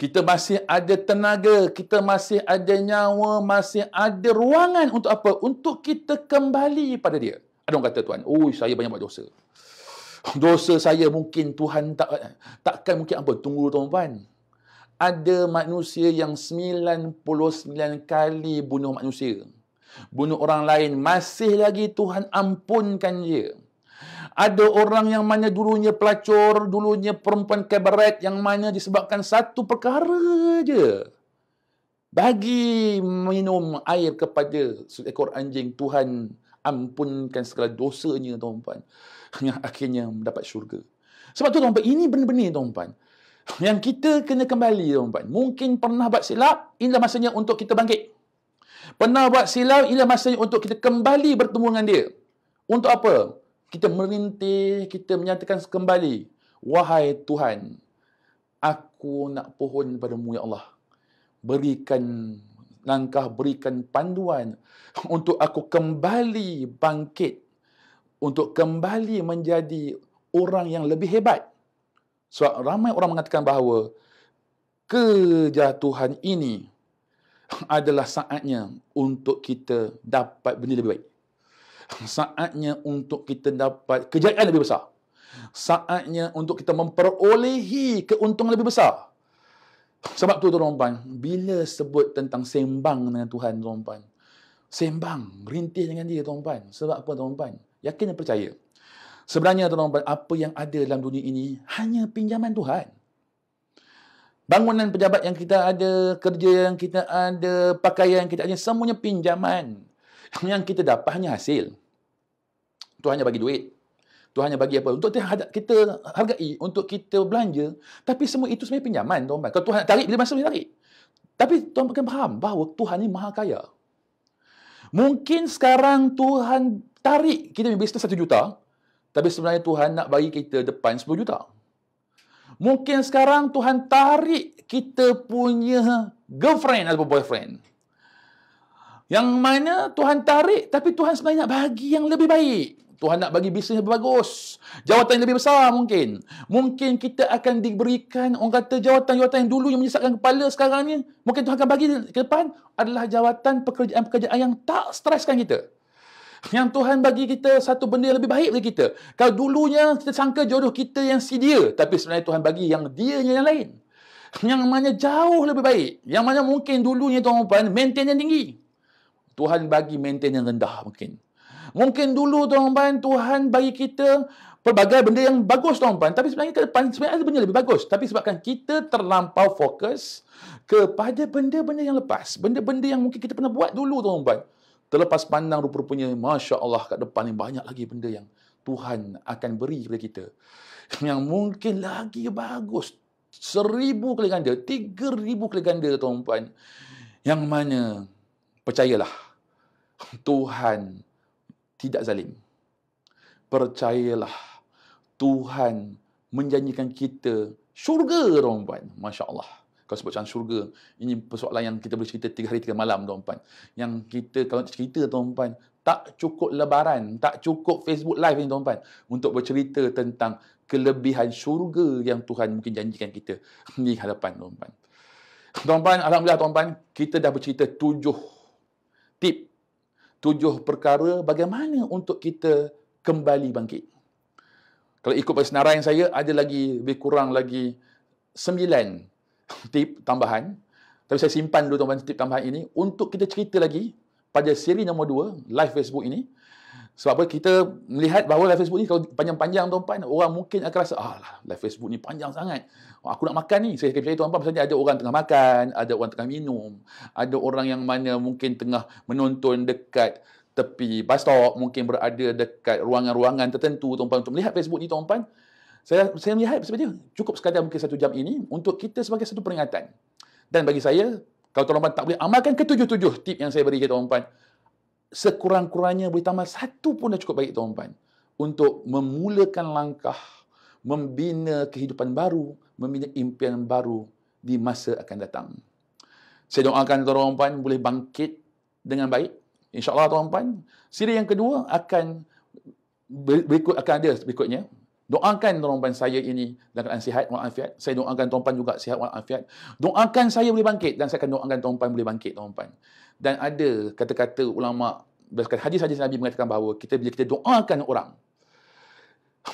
Speaker 1: Kita masih ada tenaga, kita masih ada nyawa, masih ada ruangan untuk apa? Untuk kita kembali pada dia. Ada orang kata Tuhan, oh saya banyak buat dosa. Dosa saya mungkin Tuhan tak takkan mungkin apa? Tunggu tuan-tuan. Ada manusia yang 99 kali bunuh manusia. Bunuh orang lain, masih lagi Tuhan ampunkan dia ada orang yang mana dulunya pelacur, dulunya perempuan kabaret yang mana disebabkan satu perkara je. Bagi minum air kepada seekor anjing, Tuhan ampunkan segala dosanya, tuan-tuan. Yang akhirnya mendapat syurga. Sebab tu, tuan-tuan, ini benar-benar, tuan-tuan. Yang kita kena kembali, tuan-tuan. Mungkin pernah buat silap, inilah masanya untuk kita bangkit. Pernah buat silap, inilah masanya untuk kita kembali bertemu dengan dia. Untuk apa? kita merintih, kita menyatakan kembali, wahai Tuhan, aku nak pohon padamu ya Allah. Berikan langkah, berikan panduan untuk aku kembali bangkit, untuk kembali menjadi orang yang lebih hebat. Sebab ramai orang mengatakan bahawa kejatuhan ini adalah saatnya untuk kita dapat benda lebih baik saatnya untuk kita dapat kejayaan lebih besar. Saatnya untuk kita memperolehi keuntungan lebih besar. Sebab tu tuan puan, bila sebut tentang sembang dengan Tuhan tuan puan. Sembang, rintih dengan dia tuan puan. Sebab apa tuan puan? Yakin dan percaya. Sebenarnya tuan puan, apa yang ada dalam dunia ini hanya pinjaman Tuhan. Bangunan pejabat yang kita ada, kerja yang kita ada, pakaian yang kita ada, semuanya pinjaman. Yang kita dapat hanya hasil. Tuhan hanya bagi duit. Tuhan hanya bagi apa? Untuk kita hargai, untuk kita belanja. Tapi semua itu sebenarnya pinjaman, tuan Kalau Tuhan nak tarik, bila masa dia tarik. Tapi tuan akan faham bahawa Tuhan ini maha kaya. Mungkin sekarang Tuhan tarik kita punya bisnes 1 juta. Tapi sebenarnya Tuhan nak bagi kita depan 10 juta. Mungkin sekarang Tuhan tarik kita punya girlfriend atau boyfriend. Yang mana Tuhan tarik tapi Tuhan sebenarnya nak bagi yang lebih baik. Tuhan nak bagi bisnes yang bagus. Jawatan yang lebih besar mungkin. Mungkin kita akan diberikan orang kata jawatan-jawatan yang dulu yang menyesatkan kepala sekarang ni. Mungkin Tuhan akan bagi ke depan adalah jawatan pekerjaan-pekerjaan yang tak streskan kita. Yang Tuhan bagi kita satu benda yang lebih baik bagi kita. Kalau dulunya kita sangka jodoh kita yang si dia. Tapi sebenarnya Tuhan bagi yang dia yang lain. Yang mana jauh lebih baik. Yang mana mungkin dulunya tuan-tuan maintain yang tinggi. Tuhan bagi maintain yang rendah mungkin. Mungkin dulu tuan-tuan Tuhan bagi kita pelbagai benda yang bagus tuan-tuan tapi sebenarnya ke depan sebenarnya ada benda lebih bagus tapi sebabkan kita terlampau fokus kepada benda-benda yang lepas benda-benda yang mungkin kita pernah buat dulu tuan-tuan terlepas pandang rupa-rupanya masya-Allah kat depan ni banyak lagi benda yang Tuhan akan beri kepada kita yang mungkin lagi bagus seribu kali ganda tiga ribu kali ganda tuan-tuan yang mana percayalah Tuhan tidak zalim. Percayalah, Tuhan menjanjikan kita syurga, tuan Masya Allah. Kau sebut macam syurga. Ini persoalan yang kita boleh cerita tiga hari, tiga malam, tuan Yang kita, kalau cerita, tuan tak cukup lebaran, tak cukup Facebook live ini tuan untuk bercerita tentang kelebihan syurga yang Tuhan mungkin janjikan kita di hadapan, tuan-tuan. Tuan-tuan, Alhamdulillah, tuan-tuan, kita dah bercerita tujuh tip tujuh perkara bagaimana untuk kita kembali bangkit. Kalau ikut pada senarai saya, ada lagi lebih kurang lagi sembilan tip tambahan. Tapi saya simpan dulu tambahan tip tambahan ini untuk kita cerita lagi pada siri nombor dua, live Facebook ini. Sebab apa kita melihat bahawa live Facebook ni kalau panjang-panjang tuan-tuan, orang mungkin akan rasa, ah alah, live Facebook ni panjang sangat. Aku nak makan ni. Saya akan percaya tuan-tuan, misalnya ada orang tengah makan, ada orang tengah minum, ada orang yang mana mungkin tengah menonton dekat tepi bus stop, mungkin berada dekat ruangan-ruangan tertentu tuan-tuan untuk melihat Facebook ni tuan-tuan. Saya, saya melihat sebenarnya cukup sekadar mungkin satu jam ini untuk kita sebagai satu peringatan. Dan bagi saya, kalau tuan-tuan tak boleh amalkan ketujuh-tujuh tip yang saya beri ke tuan-tuan, sekurang-kurangnya boleh tambah satu pun dah cukup baik tuan-tuan untuk memulakan langkah membina kehidupan baru membina impian baru di masa akan datang saya doakan tuan-tuan boleh bangkit dengan baik insyaAllah tuan-tuan siri yang kedua akan berikut akan ada berikutnya Doakan tuan-tuan saya ini dalam keadaan sihat walafiat. Saya doakan tuan-tuan juga sihat walafiat. Doakan saya boleh bangkit dan saya akan doakan tuan-tuan boleh bangkit tuan-tuan dan ada kata-kata ulama berdasarkan hadis-hadis Nabi mengatakan bahawa kita bila kita doakan orang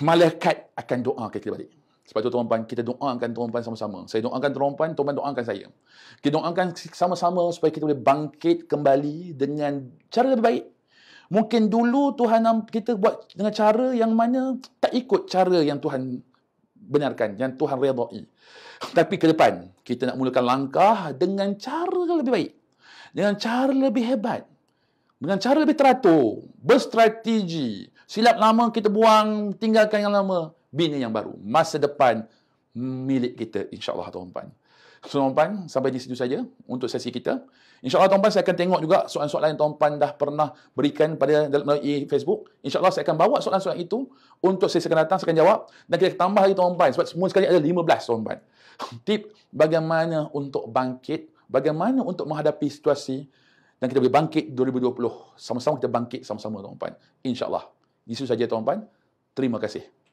Speaker 1: malaikat akan doakan kita balik. Sebab tu tuan-tuan, kita doakan tuan-tuan sama-sama. Saya doakan tuan-tuan, tuan-tuan doakan saya. Kita doakan sama-sama supaya kita boleh bangkit kembali dengan cara lebih baik. Mungkin dulu Tuhan kita buat dengan cara yang mana tak ikut cara yang Tuhan benarkan, yang Tuhan redai. Tapi ke depan, kita nak mulakan langkah dengan cara lebih baik dengan cara lebih hebat dengan cara lebih teratur berstrategi silap lama kita buang tinggalkan yang lama bina yang baru masa depan milik kita insyaallah tuan-tuan So, tuan-tuan, sampai di situ saja untuk sesi kita. InsyaAllah, tuan-tuan, saya akan tengok juga soalan-soalan yang tuan-tuan dah pernah berikan pada dalam melalui Facebook. InsyaAllah, saya akan bawa soalan-soalan itu untuk sesi akan datang, saya akan jawab. Dan kita tambah lagi, tuan-tuan, sebab semua sekali ada 15, tuan-tuan. Tip bagaimana untuk bangkit bagaimana untuk menghadapi situasi dan kita boleh bangkit 2020. Sama-sama kita bangkit sama-sama, tuan-tuan. InsyaAllah. Itu saja, tuan-tuan. Terima kasih.